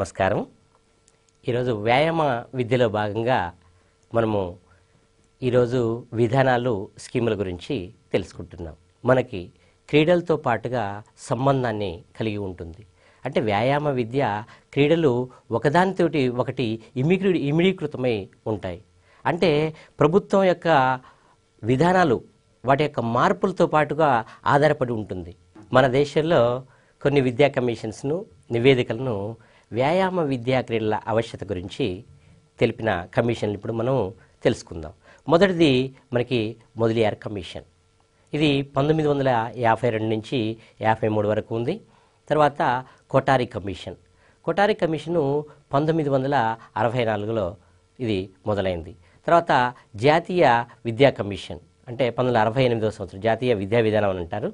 నమస్కారం ఈరోజు వ్యాయామ విద్యలో భాగంగా మనము ఈరోజు విధానాలు స్కీముల గురించి తెలుసుకుంటున్నాం మనకి క్రీడలతో పాటుగా సంబంధాన్ని కలిగి ఉంటుంది అంటే వ్యాయామ విద్య క్రీడలు ఒకదానితోటి ఒకటి ఇమిగ్రీ ఇమిడీకృతమై ఉంటాయి అంటే ప్రభుత్వం యొక్క విధానాలు వాటి యొక్క మార్పులతో పాటుగా ఆధారపడి ఉంటుంది మన దేశంలో కొన్ని విద్యా కమిషన్స్ను నివేదికలను వ్యాయామ విద్యా క్రీడల ఆవశ్యత గురించి తెలిపిన కమిషన్లు ఇప్పుడు మనం తెలుసుకుందాం మొదటిది మనకి మొదలియార్ కమిషన్ ఇది పంతొమ్మిది వందల యాభై రెండు నుంచి యాభై మూడు వరకు ఉంది తర్వాత కొటారి కమిషన్ కొటారి కమిషను పంతొమ్మిది వందల అరవై నాలుగులో ఇది మొదలైంది తర్వాత జాతీయ విద్యా కమిషన్ అంటే పంతొమ్మిది వందల అరవై ఎనిమిదవ సంవత్సరం జాతీయ విద్యా విధానం అని అంటారు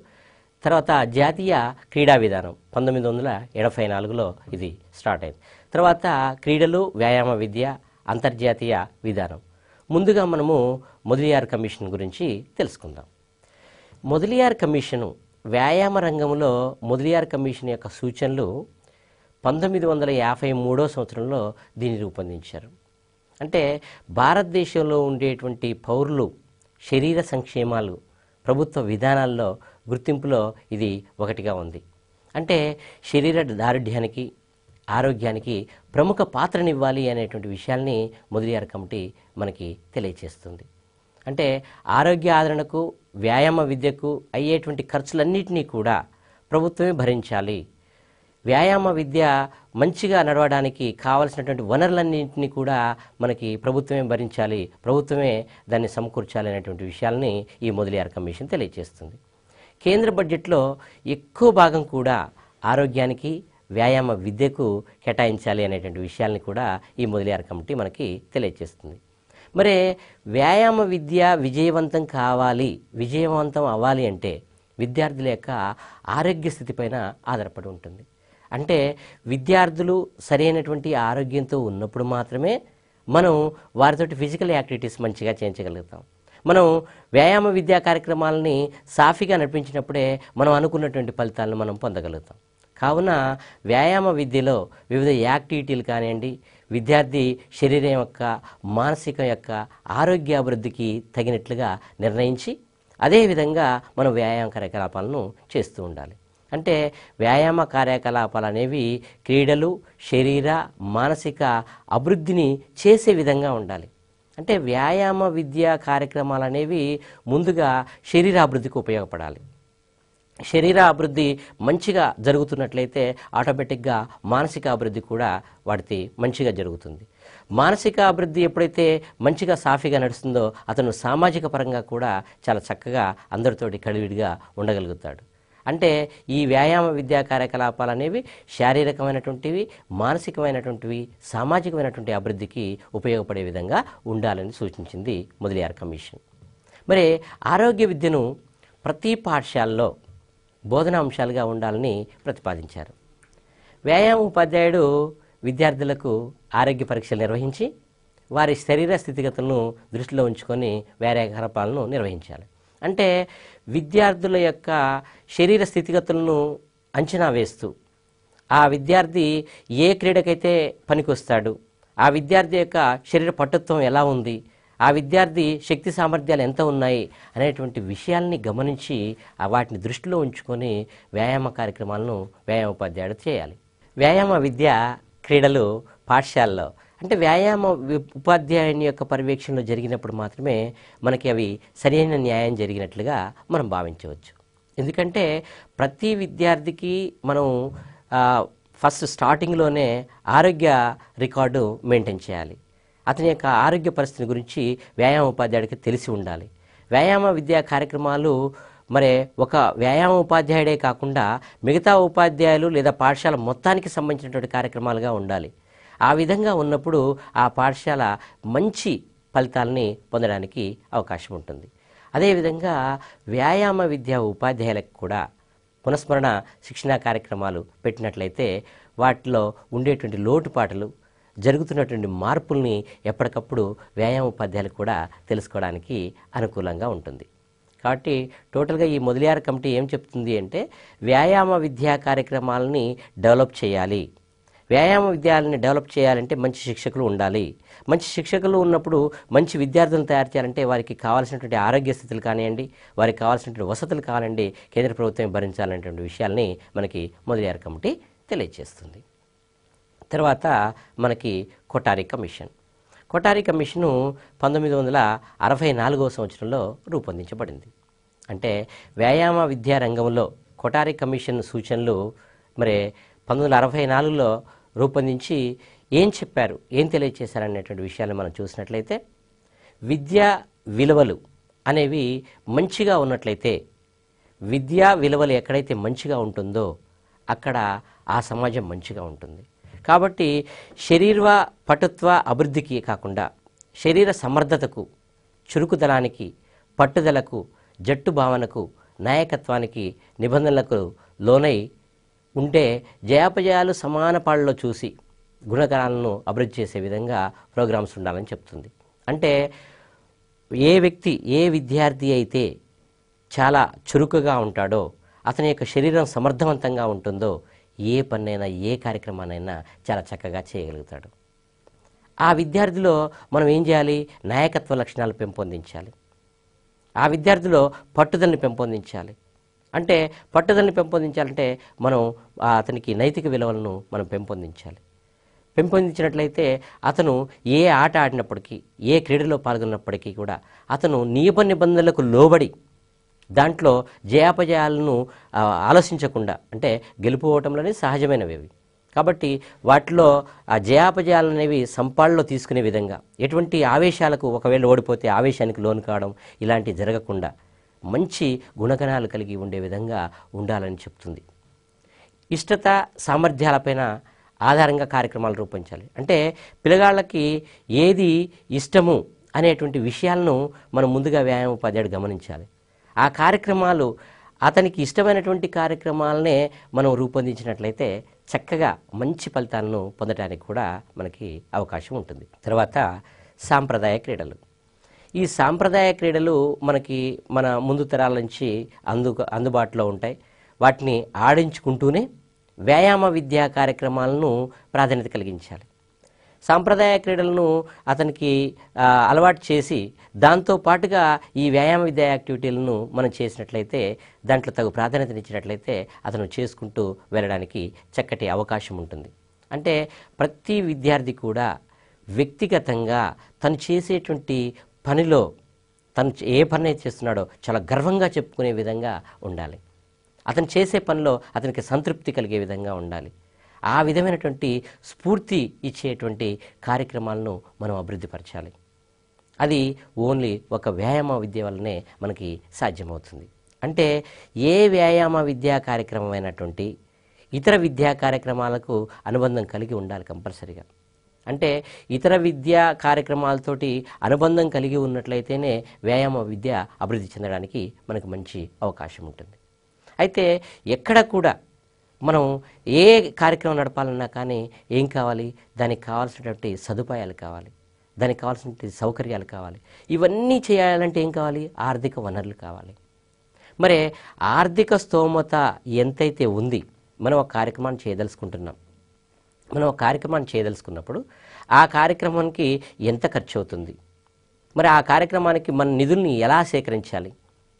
తర్వాత జాతీయ క్రీడా విధానం పంతొమ్మిది వందల ఎనభై నాలుగులో ఇది స్టార్ట్ అయింది తర్వాత క్రీడలు వ్యాయామ విద్య అంతర్జాతీయ విధానం ముందుగా మనము మొదలియార్ కమిషన్ గురించి తెలుసుకుందాం మొదలియార్ కమిషను వ్యాయామ రంగంలో మొదలియార్ కమిషన్ యొక్క సూచనలు పంతొమ్మిది వందల యాభై మూడో సంవత్సరంలో దీన్ని రూపొందించారు అంటే భారతదేశంలో ఉండేటువంటి పౌరులు శరీర సంక్షేమాలు ప్రభుత్వ విధానాల్లో గుర్తింపులో ఇది ఒకటిగా ఉంది అంటే శరీర దారుఢ్యానికి ఆరోగ్యానికి ప్రముఖ పాత్రనివ్వాలి అనేటువంటి విషయాల్ని ముదిరియార్ కమిటీ మనకి తెలియచేస్తుంది అంటే ఆరోగ్య ఆదరణకు వ్యాయామ విద్యకు అయ్యేటువంటి ఖర్చులన్నింటినీ కూడా ప్రభుత్వమే భరించాలి వ్యాయామ విద్య మంచిగా నడవడానికి కావలసినటువంటి వనరులన్నింటినీ కూడా మనకి ప్రభుత్వమే భరించాలి ప్రభుత్వమే దాన్ని సమకూర్చాలి అనేటువంటి విషయాలని ఈ మొదలియార్ కమిషన్ తెలియజేస్తుంది కేంద్ర బడ్జెట్లో ఎక్కువ భాగం కూడా ఆరోగ్యానికి వ్యాయామ విద్యకు కేటాయించాలి అనేటువంటి విషయాల్ని కూడా ఈ మొదలయార్ కమిటీ మనకి తెలియజేస్తుంది మరి వ్యాయామ విద్య విజయవంతం కావాలి విజయవంతం అవ్వాలి అంటే విద్యార్థుల యొక్క ఆరోగ్య స్థితిపైన ఆధారపడి ఉంటుంది అంటే విద్యార్థులు సరైనటువంటి ఆరోగ్యంతో ఉన్నప్పుడు మాత్రమే మనం వారితోటి ఫిజికల్ యాక్టివిటీస్ మంచిగా చేయించగలుగుతాం మనం వ్యాయామ విద్యా కార్యక్రమాలని సాఫీగా నడిపించినప్పుడే మనం అనుకున్నటువంటి ఫలితాలను మనం పొందగలుగుతాం కావున వ్యాయామ విద్యలో వివిధ యాక్టివిటీలు కానివ్వండి విద్యార్థి శరీరం యొక్క మానసిక యొక్క ఆరోగ్య అభివృద్ధికి తగినట్లుగా నిర్ణయించి అదేవిధంగా మనం వ్యాయామ కార్యకలాపాలను చేస్తూ ఉండాలి అంటే వ్యాయామ కార్యకలాపాలు అనేవి క్రీడలు శరీర మానసిక అభివృద్ధిని చేసే విధంగా ఉండాలి అంటే వ్యాయామ విద్య కార్యక్రమాలు అనేవి ముందుగా శరీరాభివృద్ధికి ఉపయోగపడాలి శరీర అభివృద్ధి మంచిగా జరుగుతున్నట్లయితే ఆటోమేటిక్గా మానసిక అభివృద్ధి కూడా వాడితే మంచిగా జరుగుతుంది మానసిక అభివృద్ధి ఎప్పుడైతే మంచిగా సాఫీగా నడుస్తుందో అతను సామాజిక పరంగా కూడా చాలా చక్కగా అందరితోటి కలివిడిగా ఉండగలుగుతాడు అంటే ఈ వ్యాయామ విద్యా కార్యకలాపాలు అనేవి శారీరకమైనటువంటివి మానసికమైనటువంటివి సామాజికమైనటువంటి అభివృద్ధికి ఉపయోగపడే విధంగా ఉండాలని సూచించింది మొదలయ్యారు కమిషన్ మరి ఆరోగ్య విద్యను ప్రతి పాఠశాలలో బోధనా అంశాలుగా ఉండాలని ప్రతిపాదించారు వ్యాయామ ఉపాధ్యాయుడు విద్యార్థులకు ఆరోగ్య పరీక్షలు నిర్వహించి వారి శరీర స్థితిగతులను దృష్టిలో ఉంచుకొని కలపాలను నిర్వహించాలి అంటే విద్యార్థుల యొక్క శరీర స్థితిగతులను అంచనా వేస్తూ ఆ విద్యార్థి ఏ క్రీడకైతే పనికొస్తాడు ఆ విద్యార్థి యొక్క శరీర పట్టుత్వం ఎలా ఉంది ఆ విద్యార్థి శక్తి సామర్థ్యాలు ఎంత ఉన్నాయి అనేటువంటి విషయాల్ని గమనించి వాటిని దృష్టిలో ఉంచుకొని వ్యాయామ కార్యక్రమాలను వ్యాయామ ఉపాధ్యాయుడు చేయాలి వ్యాయామ విద్య క్రీడలు పాఠశాలలో అంటే వ్యాయామ ఉపాధ్యాయుని యొక్క పర్యవేక్షణలో జరిగినప్పుడు మాత్రమే మనకి అవి సరైన న్యాయం జరిగినట్లుగా మనం భావించవచ్చు ఎందుకంటే ప్రతి విద్యార్థికి మనం ఫస్ట్ స్టార్టింగ్లోనే ఆరోగ్య రికార్డు మెయింటైన్ చేయాలి అతని యొక్క ఆరోగ్య పరిస్థితి గురించి వ్యాయామ ఉపాధ్యాయుడికి తెలిసి ఉండాలి వ్యాయామ విద్యా కార్యక్రమాలు మరి ఒక వ్యాయామ ఉపాధ్యాయుడే కాకుండా మిగతా ఉపాధ్యాయులు లేదా పాఠశాల మొత్తానికి సంబంధించినటువంటి కార్యక్రమాలుగా ఉండాలి ఆ విధంగా ఉన్నప్పుడు ఆ పాఠశాల మంచి ఫలితాలని పొందడానికి అవకాశం ఉంటుంది అదేవిధంగా వ్యాయామ విద్యా ఉపాధ్యాయులకు కూడా పునఃస్మరణ శిక్షణా కార్యక్రమాలు పెట్టినట్లయితే వాటిలో ఉండేటువంటి లోటుపాటలు జరుగుతున్నటువంటి మార్పుల్ని ఎప్పటికప్పుడు వ్యాయామ ఉపాధ్యాయులు కూడా తెలుసుకోవడానికి అనుకూలంగా ఉంటుంది కాబట్టి టోటల్గా ఈ మొదలియార్ కమిటీ ఏం చెప్తుంది అంటే వ్యాయామ విద్యా కార్యక్రమాలని డెవలప్ చేయాలి వ్యాయామ విద్యాలని డెవలప్ చేయాలంటే మంచి శిక్షకులు ఉండాలి మంచి శిక్షకులు ఉన్నప్పుడు మంచి విద్యార్థులను తయారు చేయాలంటే వారికి కావాల్సినటువంటి ఆరోగ్య స్థితులు కానివ్వండి వారికి కావాల్సినటువంటి వసతులు కావాలండి కేంద్ర ప్రభుత్వం భరించాలనేటువంటి విషయాల్ని మనకి మొదలయ్యారు కమిటీ తెలియజేస్తుంది తర్వాత మనకి కొటారి కమిషన్ కొటారి కమిషను పంతొమ్మిది వందల అరవై నాలుగవ సంవత్సరంలో రూపొందించబడింది అంటే వ్యాయామ విద్యా రంగంలో కొటారి కమిషన్ సూచనలు మరి పంతొమ్మిది వందల అరవై నాలుగులో రూపొందించి ఏం చెప్పారు ఏం తెలియజేశారనేటువంటి విషయాన్ని మనం చూసినట్లయితే విద్యా విలువలు అనేవి మంచిగా ఉన్నట్లయితే విద్యా విలువలు ఎక్కడైతే మంచిగా ఉంటుందో అక్కడ ఆ సమాజం మంచిగా ఉంటుంది కాబట్టి శరీర పటుత్వ అభివృద్ధికి కాకుండా శరీర సమర్థతకు చురుకుదనానికి పట్టుదలకు జట్టు భావనకు నాయకత్వానికి నిబంధనలకు లోనై ఉంటే జయాపజయాలు సమాన పాళ్ళలో చూసి గుణకరాలను అభివృద్ధి చేసే విధంగా ప్రోగ్రామ్స్ ఉండాలని చెప్తుంది అంటే ఏ వ్యక్తి ఏ విద్యార్థి అయితే చాలా చురుకుగా ఉంటాడో అతని యొక్క శరీరం సమర్థవంతంగా ఉంటుందో ఏ పన్నైనా ఏ కార్యక్రమానైనా చాలా చక్కగా చేయగలుగుతాడు ఆ విద్యార్థిలో మనం ఏం చేయాలి నాయకత్వ లక్షణాలు పెంపొందించాలి ఆ విద్యార్థిలో పట్టుదలని పెంపొందించాలి అంటే పట్టుదలని పెంపొందించాలంటే మనం అతనికి నైతిక విలువలను మనం పెంపొందించాలి పెంపొందించినట్లయితే అతను ఏ ఆట ఆడినప్పటికీ ఏ క్రీడలో పాల్గొన్నప్పటికీ కూడా అతను నియమ నిబంధనలకు లోబడి దాంట్లో జయాపజయాలను ఆలోచించకుండా అంటే గెలుపు ఓటంలోనే సహజమైనవి కాబట్టి వాటిలో ఆ జయాపజయాలు అనేవి సంపాళ్ళలో తీసుకునే విధంగా ఎటువంటి ఆవేశాలకు ఒకవేళ ఓడిపోతే ఆవేశానికి లోను కావడం ఇలాంటివి జరగకుండా మంచి గుణగణాలు కలిగి ఉండే విధంగా ఉండాలని చెప్తుంది ఇష్టత సామర్థ్యాలపైన ఆధారంగా కార్యక్రమాలు రూపొందించాలి అంటే పిల్లగాళ్ళకి ఏది ఇష్టము అనేటువంటి విషయాలను మనం ముందుగా వ్యాయామోపాధ్యాయుడు గమనించాలి ఆ కార్యక్రమాలు అతనికి ఇష్టమైనటువంటి కార్యక్రమాలనే మనం రూపొందించినట్లయితే చక్కగా మంచి ఫలితాలను పొందడానికి కూడా మనకి అవకాశం ఉంటుంది తర్వాత సాంప్రదాయ క్రీడలు ఈ సాంప్రదాయ క్రీడలు మనకి మన ముందు తరాల నుంచి అందు అందుబాటులో ఉంటాయి వాటిని ఆడించుకుంటూనే వ్యాయామ విద్యా కార్యక్రమాలను ప్రాధాన్యత కలిగించాలి సాంప్రదాయ క్రీడలను అతనికి అలవాటు చేసి దాంతో పాటుగా ఈ వ్యాయామ విద్యా యాక్టివిటీలను మనం చేసినట్లయితే దాంట్లో తగు ప్రాధాన్యతనిచ్చినట్లయితే అతను చేసుకుంటూ వెళ్ళడానికి చక్కటి అవకాశం ఉంటుంది అంటే ప్రతి విద్యార్థి కూడా వ్యక్తిగతంగా తను చేసేటువంటి పనిలో తను ఏ పని అయితే చేస్తున్నాడో చాలా గర్వంగా చెప్పుకునే విధంగా ఉండాలి అతను చేసే పనిలో అతనికి సంతృప్తి కలిగే విధంగా ఉండాలి ఆ విధమైనటువంటి స్ఫూర్తి ఇచ్చేటువంటి కార్యక్రమాలను మనం అభివృద్ధిపరచాలి అది ఓన్లీ ఒక వ్యాయామ విద్య వల్లనే మనకి సాధ్యమవుతుంది అంటే ఏ వ్యాయామ విద్యా కార్యక్రమమైనటువంటి ఇతర విద్యా కార్యక్రమాలకు అనుబంధం కలిగి ఉండాలి కంపల్సరిగా అంటే ఇతర విద్యా కార్యక్రమాలతోటి అనుబంధం కలిగి ఉన్నట్లయితేనే వ్యాయామ విద్య అభివృద్ధి చెందడానికి మనకు మంచి అవకాశం ఉంటుంది అయితే ఎక్కడ కూడా మనం ఏ కార్యక్రమం నడపాలన్నా కానీ ఏం కావాలి దానికి కావాల్సినటువంటి సదుపాయాలు కావాలి దానికి కావాల్సిన సౌకర్యాలు కావాలి ఇవన్నీ చేయాలంటే ఏం కావాలి ఆర్థిక వనరులు కావాలి మరి ఆర్థిక స్తోమత ఎంతైతే ఉంది మనం ఒక కార్యక్రమాన్ని చేయదలుచుకుంటున్నాం మనం ఒక కార్యక్రమాన్ని చేయదలుచుకున్నప్పుడు ఆ కార్యక్రమానికి ఎంత ఖర్చు అవుతుంది మరి ఆ కార్యక్రమానికి మన నిధుల్ని ఎలా సేకరించాలి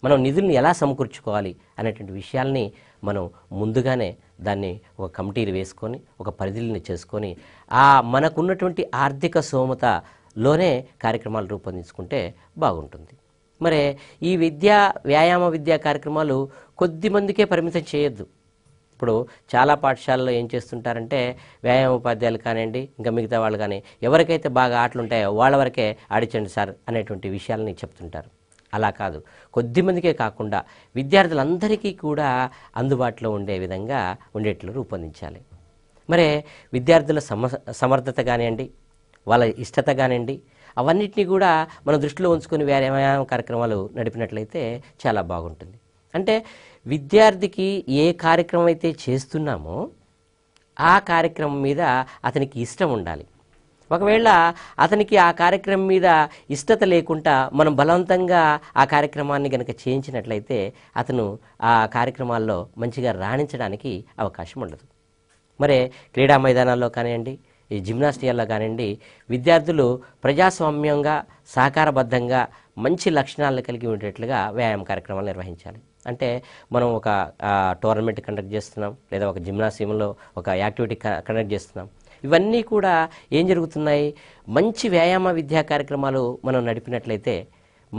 మనం నిధుల్ని ఎలా సమకూర్చుకోవాలి అనేటువంటి విషయాల్ని మనం ముందుగానే దాన్ని ఒక కమిటీలు వేసుకొని ఒక పరిధిని చేసుకొని ఆ మనకున్నటువంటి ఆర్థిక సోమతలోనే కార్యక్రమాలు రూపొందించుకుంటే బాగుంటుంది మరి ఈ విద్యా వ్యాయామ విద్యా కార్యక్రమాలు కొద్ది మందికే పరిమితం చేయొద్దు ఇప్పుడు చాలా పాఠశాలలో ఏం చేస్తుంటారంటే వ్యాయామ ఉపాధ్యాయులు కానివ్వండి ఇంకా మిగతా వాళ్ళు కానీ ఎవరికైతే బాగా ఆటలు ఉంటాయో వాళ్ళ వరకే ఆడించండి సార్ అనేటువంటి విషయాలని చెప్తుంటారు అలా కాదు కొద్దిమందికే కాకుండా విద్యార్థులందరికీ కూడా అందుబాటులో ఉండే విధంగా ఉండేట్లు రూపొందించాలి మరి విద్యార్థుల సమ సమర్థత కానివ్వండి వాళ్ళ ఇష్టత కానివ్వండి అవన్నింటినీ కూడా మనం దృష్టిలో ఉంచుకొని వ్యాయామ కార్యక్రమాలు నడిపినట్లయితే చాలా బాగుంటుంది అంటే విద్యార్థికి ఏ కార్యక్రమం అయితే చేస్తున్నామో ఆ కార్యక్రమం మీద అతనికి ఇష్టం ఉండాలి ఒకవేళ అతనికి ఆ కార్యక్రమం మీద ఇష్టత లేకుండా మనం బలవంతంగా ఆ కార్యక్రమాన్ని గనక చేయించినట్లయితే అతను ఆ కార్యక్రమాల్లో మంచిగా రాణించడానికి అవకాశం ఉండదు మరే క్రీడా మైదానాల్లో కానివ్వండి ఈ జిమ్నాస్టియాల్లో కానివ్వండి విద్యార్థులు ప్రజాస్వామ్యంగా సహకారబద్ధంగా మంచి లక్షణాలను కలిగి ఉండేట్లుగా వ్యాయామ కార్యక్రమాలు నిర్వహించాలి అంటే మనం ఒక టోర్నమెంట్ కండక్ట్ చేస్తున్నాం లేదా ఒక జిమ్నాసియంలో ఒక యాక్టివిటీ కండక్ట్ చేస్తున్నాం ఇవన్నీ కూడా ఏం జరుగుతున్నాయి మంచి వ్యాయామ విద్యా కార్యక్రమాలు మనం నడిపినట్లయితే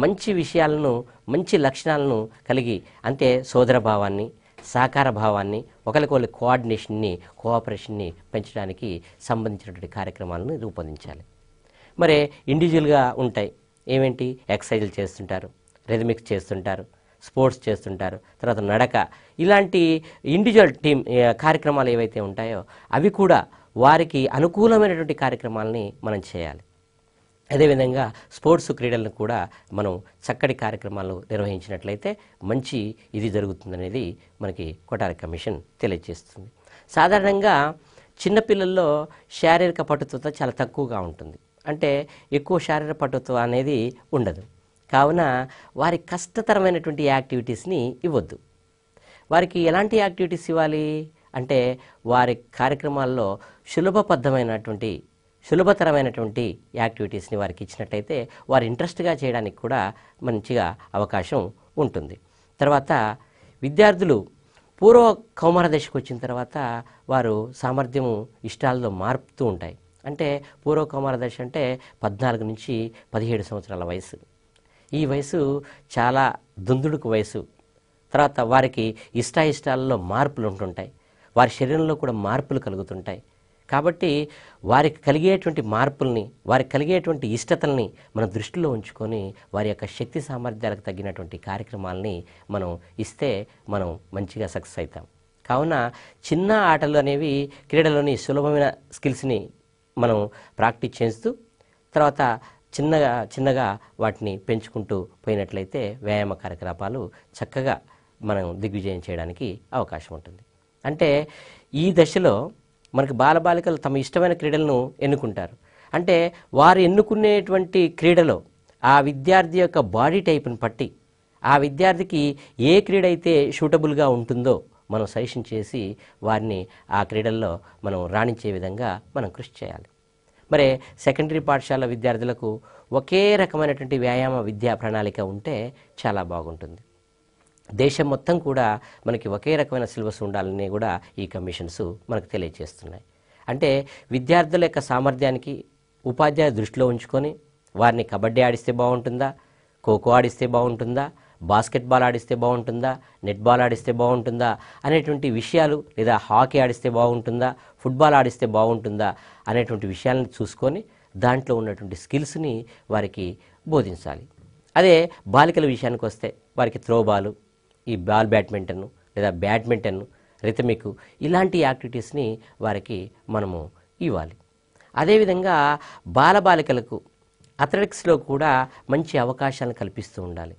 మంచి విషయాలను మంచి లక్షణాలను కలిగి అంటే సోదర భావాన్ని సహకార భావాన్ని ఒకరికొకరి కోఆర్డినేషన్ని కోఆపరేషన్ని పెంచడానికి సంబంధించినటువంటి కార్యక్రమాలను రూపొందించాలి మరి ఇండివిజువల్గా ఉంటాయి ఏమేంటి ఎక్సర్సైజులు చేస్తుంటారు రెథమిక్స్ చేస్తుంటారు స్పోర్ట్స్ చేస్తుంటారు తర్వాత నడక ఇలాంటి ఇండివిజువల్ టీమ్ కార్యక్రమాలు ఏవైతే ఉంటాయో అవి కూడా వారికి అనుకూలమైనటువంటి కార్యక్రమాలని మనం చేయాలి అదేవిధంగా స్పోర్ట్స్ క్రీడలను కూడా మనం చక్కటి కార్యక్రమాలు నిర్వహించినట్లయితే మంచి ఇది జరుగుతుందనేది మనకి కొటారి కమిషన్ తెలియజేస్తుంది సాధారణంగా చిన్నపిల్లల్లో శారీరక పటుత్వత చాలా తక్కువగా ఉంటుంది అంటే ఎక్కువ శారీరక పటుత్వం అనేది ఉండదు కావున వారి కష్టతరమైనటువంటి యాక్టివిటీస్ని ఇవ్వద్దు వారికి ఎలాంటి యాక్టివిటీస్ ఇవ్వాలి అంటే వారి కార్యక్రమాల్లో సులభబద్ధమైనటువంటి సులభతరమైనటువంటి యాక్టివిటీస్ని వారికి ఇచ్చినట్టయితే వారు ఇంట్రెస్ట్గా చేయడానికి కూడా మంచిగా అవకాశం ఉంటుంది తర్వాత విద్యార్థులు పూర్వ కౌమార దశకు వచ్చిన తర్వాత వారు సామర్థ్యము ఇష్టాలతో మారుతూ ఉంటాయి అంటే పూర్వ కౌమార దశ అంటే పద్నాలుగు నుంచి పదిహేడు సంవత్సరాల వయసు ఈ వయసు చాలా దుందుడుకు వయసు తర్వాత వారికి ఇష్టాయిష్టాలలో మార్పులు ఉంటుంటాయి వారి శరీరంలో కూడా మార్పులు కలుగుతుంటాయి కాబట్టి వారికి కలిగేటువంటి మార్పుల్ని వారికి కలిగేటువంటి ఇష్టతల్ని మన దృష్టిలో ఉంచుకొని వారి యొక్క శక్తి సామర్థ్యాలకు తగ్గినటువంటి కార్యక్రమాలని మనం ఇస్తే మనం మంచిగా సక్సెస్ అవుతాం కావున చిన్న ఆటలు అనేవి క్రీడలోని సులభమైన స్కిల్స్ని మనం ప్రాక్టీస్ చేస్తూ తర్వాత చిన్నగా చిన్నగా వాటిని పెంచుకుంటూ పోయినట్లయితే వ్యాయామ కార్యకలాపాలు చక్కగా మనం దిగ్విజయం చేయడానికి అవకాశం ఉంటుంది అంటే ఈ దశలో మనకి బాలబాలికలు తమ ఇష్టమైన క్రీడలను ఎన్నుకుంటారు అంటే వారు ఎన్నుకునేటువంటి క్రీడలో ఆ విద్యార్థి యొక్క బాడీ టైప్ను పట్టి ఆ విద్యార్థికి ఏ క్రీడ అయితే సూటబుల్గా ఉంటుందో మనం సజెషన్ చేసి వారిని ఆ క్రీడల్లో మనం రాణించే విధంగా మనం కృషి చేయాలి మరి సెకండరీ పాఠశాల విద్యార్థులకు ఒకే రకమైనటువంటి వ్యాయామ విద్యా ప్రణాళిక ఉంటే చాలా బాగుంటుంది దేశం మొత్తం కూడా మనకి ఒకే రకమైన సిలబస్ ఉండాలని కూడా ఈ కమిషన్స్ మనకు తెలియజేస్తున్నాయి అంటే విద్యార్థుల యొక్క సామర్థ్యానికి ఉపాధ్యాయ దృష్టిలో ఉంచుకొని వారిని కబడ్డీ ఆడిస్తే బాగుంటుందా ఖోఖో ఆడిస్తే బాగుంటుందా బాస్కెట్బాల్ ఆడిస్తే బాగుంటుందా నెట్బాల్ ఆడిస్తే బాగుంటుందా అనేటువంటి విషయాలు లేదా హాకీ ఆడిస్తే బాగుంటుందా ఫుట్బాల్ ఆడిస్తే బాగుంటుందా అనేటువంటి విషయాలను చూసుకొని దాంట్లో ఉన్నటువంటి స్కిల్స్ని వారికి బోధించాలి అదే బాలికల విషయానికి వస్తే వారికి త్రోబాలు ఈ బాల్ బ్యాడ్మింటన్ లేదా బ్యాడ్మింటన్ రిథమిక్ ఇలాంటి యాక్టివిటీస్ని వారికి మనము ఇవ్వాలి అదేవిధంగా బాలబాలికలకు అథ్లెటిక్స్లో కూడా మంచి అవకాశాలను కల్పిస్తూ ఉండాలి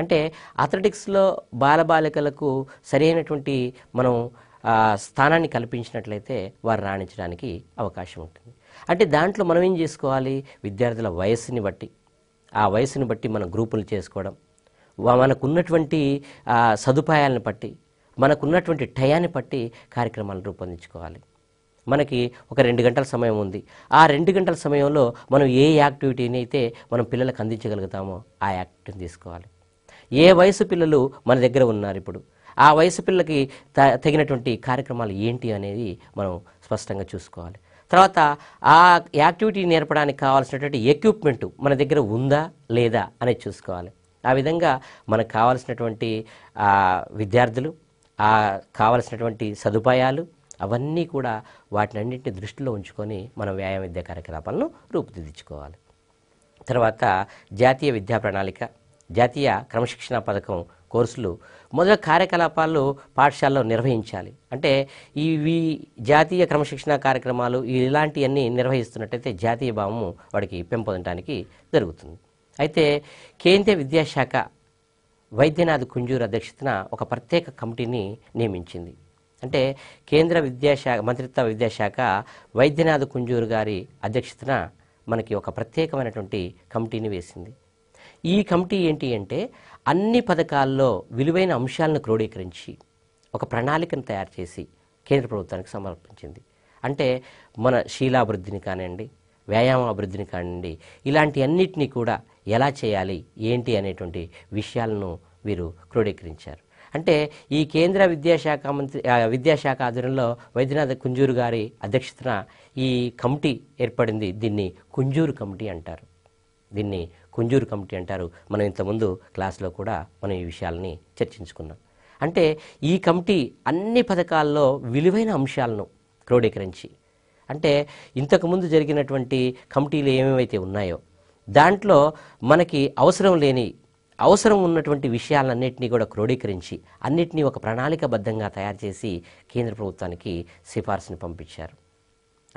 అంటే అథ్లెటిక్స్లో బాలబాలికలకు సరైనటువంటి మనం స్థానాన్ని కల్పించినట్లయితే వారు రాణించడానికి అవకాశం ఉంటుంది అంటే దాంట్లో మనం ఏం చేసుకోవాలి విద్యార్థుల వయస్సుని బట్టి ఆ వయసుని బట్టి మనం గ్రూపులు చేసుకోవడం మనకున్నటువంటి సదుపాయాలను బట్టి మనకున్నటువంటి టయాన్ని బట్టి కార్యక్రమాలను రూపొందించుకోవాలి మనకి ఒక రెండు గంటల సమయం ఉంది ఆ రెండు గంటల సమయంలో మనం ఏ యాక్టివిటీని అయితే మనం పిల్లలకు అందించగలుగుతామో ఆ యాక్టివిటీని తీసుకోవాలి ఏ వయసు పిల్లలు మన దగ్గర ఉన్నారు ఇప్పుడు ఆ వయసు పిల్లకి తగినటువంటి కార్యక్రమాలు ఏంటి అనేది మనం స్పష్టంగా చూసుకోవాలి తర్వాత ఆ యాక్టివిటీ నేర్పడానికి కావాల్సినటువంటి ఎక్విప్మెంట్ మన దగ్గర ఉందా లేదా అనేది చూసుకోవాలి ఆ విధంగా మనకు కావాల్సినటువంటి విద్యార్థులు ఆ కావలసినటువంటి సదుపాయాలు అవన్నీ కూడా వాటిని వాటినన్నింటిని దృష్టిలో ఉంచుకొని మనం వ్యాయామ విద్యా కార్యకలాపాలను రూపుదిద్దుకోవాలి తర్వాత జాతీయ విద్యా ప్రణాళిక జాతీయ క్రమశిక్షణ పథకం కోర్సులు మొదల కార్యకలాపాలు పాఠశాలలో నిర్వహించాలి అంటే ఇవి జాతీయ క్రమశిక్షణ కార్యక్రమాలు ఇలాంటివన్నీ నిర్వహిస్తున్నట్టయితే జాతీయ భావము వాడికి పెంపొందడానికి జరుగుతుంది అయితే కేంద్రీయ విద్యాశాఖ వైద్యనాథ్ కుంజూర్ అధ్యక్షతన ఒక ప్రత్యేక కమిటీని నియమించింది అంటే కేంద్ర విద్యాశాఖ మంత్రిత్వ విద్యాశాఖ వైద్యనాథ్ కుంజూర్ గారి అధ్యక్షతన మనకి ఒక ప్రత్యేకమైనటువంటి కమిటీని వేసింది ఈ కమిటీ ఏంటి అంటే అన్ని పథకాల్లో విలువైన అంశాలను క్రోడీకరించి ఒక ప్రణాళికను తయారు చేసి కేంద్ర ప్రభుత్వానికి సమర్పించింది అంటే మన శీలాభివృద్ధిని కానివ్వండి అభివృద్ధిని కానివ్వండి ఇలాంటి అన్నిటినీ కూడా ఎలా చేయాలి ఏంటి అనేటువంటి విషయాలను వీరు క్రోడీకరించారు అంటే ఈ కేంద్ర విద్యాశాఖ మంత్రి విద్యాశాఖ ఆధ్వర్యంలో వైద్యనాథ కుంజూరు గారి అధ్యక్షతన ఈ కమిటీ ఏర్పడింది దీన్ని కుంజూరు కమిటీ అంటారు దీన్ని కుంజూరు కమిటీ అంటారు మనం ఇంతకుముందు క్లాస్లో కూడా మనం ఈ విషయాలని చర్చించుకున్నాం అంటే ఈ కమిటీ అన్ని పథకాల్లో విలువైన అంశాలను క్రోడీకరించి అంటే ఇంతకుముందు జరిగినటువంటి కమిటీలు ఏమేమైతే ఉన్నాయో దాంట్లో మనకి అవసరం లేని అవసరం ఉన్నటువంటి విషయాలన్నింటినీ కూడా క్రోడీకరించి అన్నింటినీ ఒక ప్రణాళికబద్ధంగా తయారు చేసి కేంద్ర ప్రభుత్వానికి సిఫార్సుని పంపించారు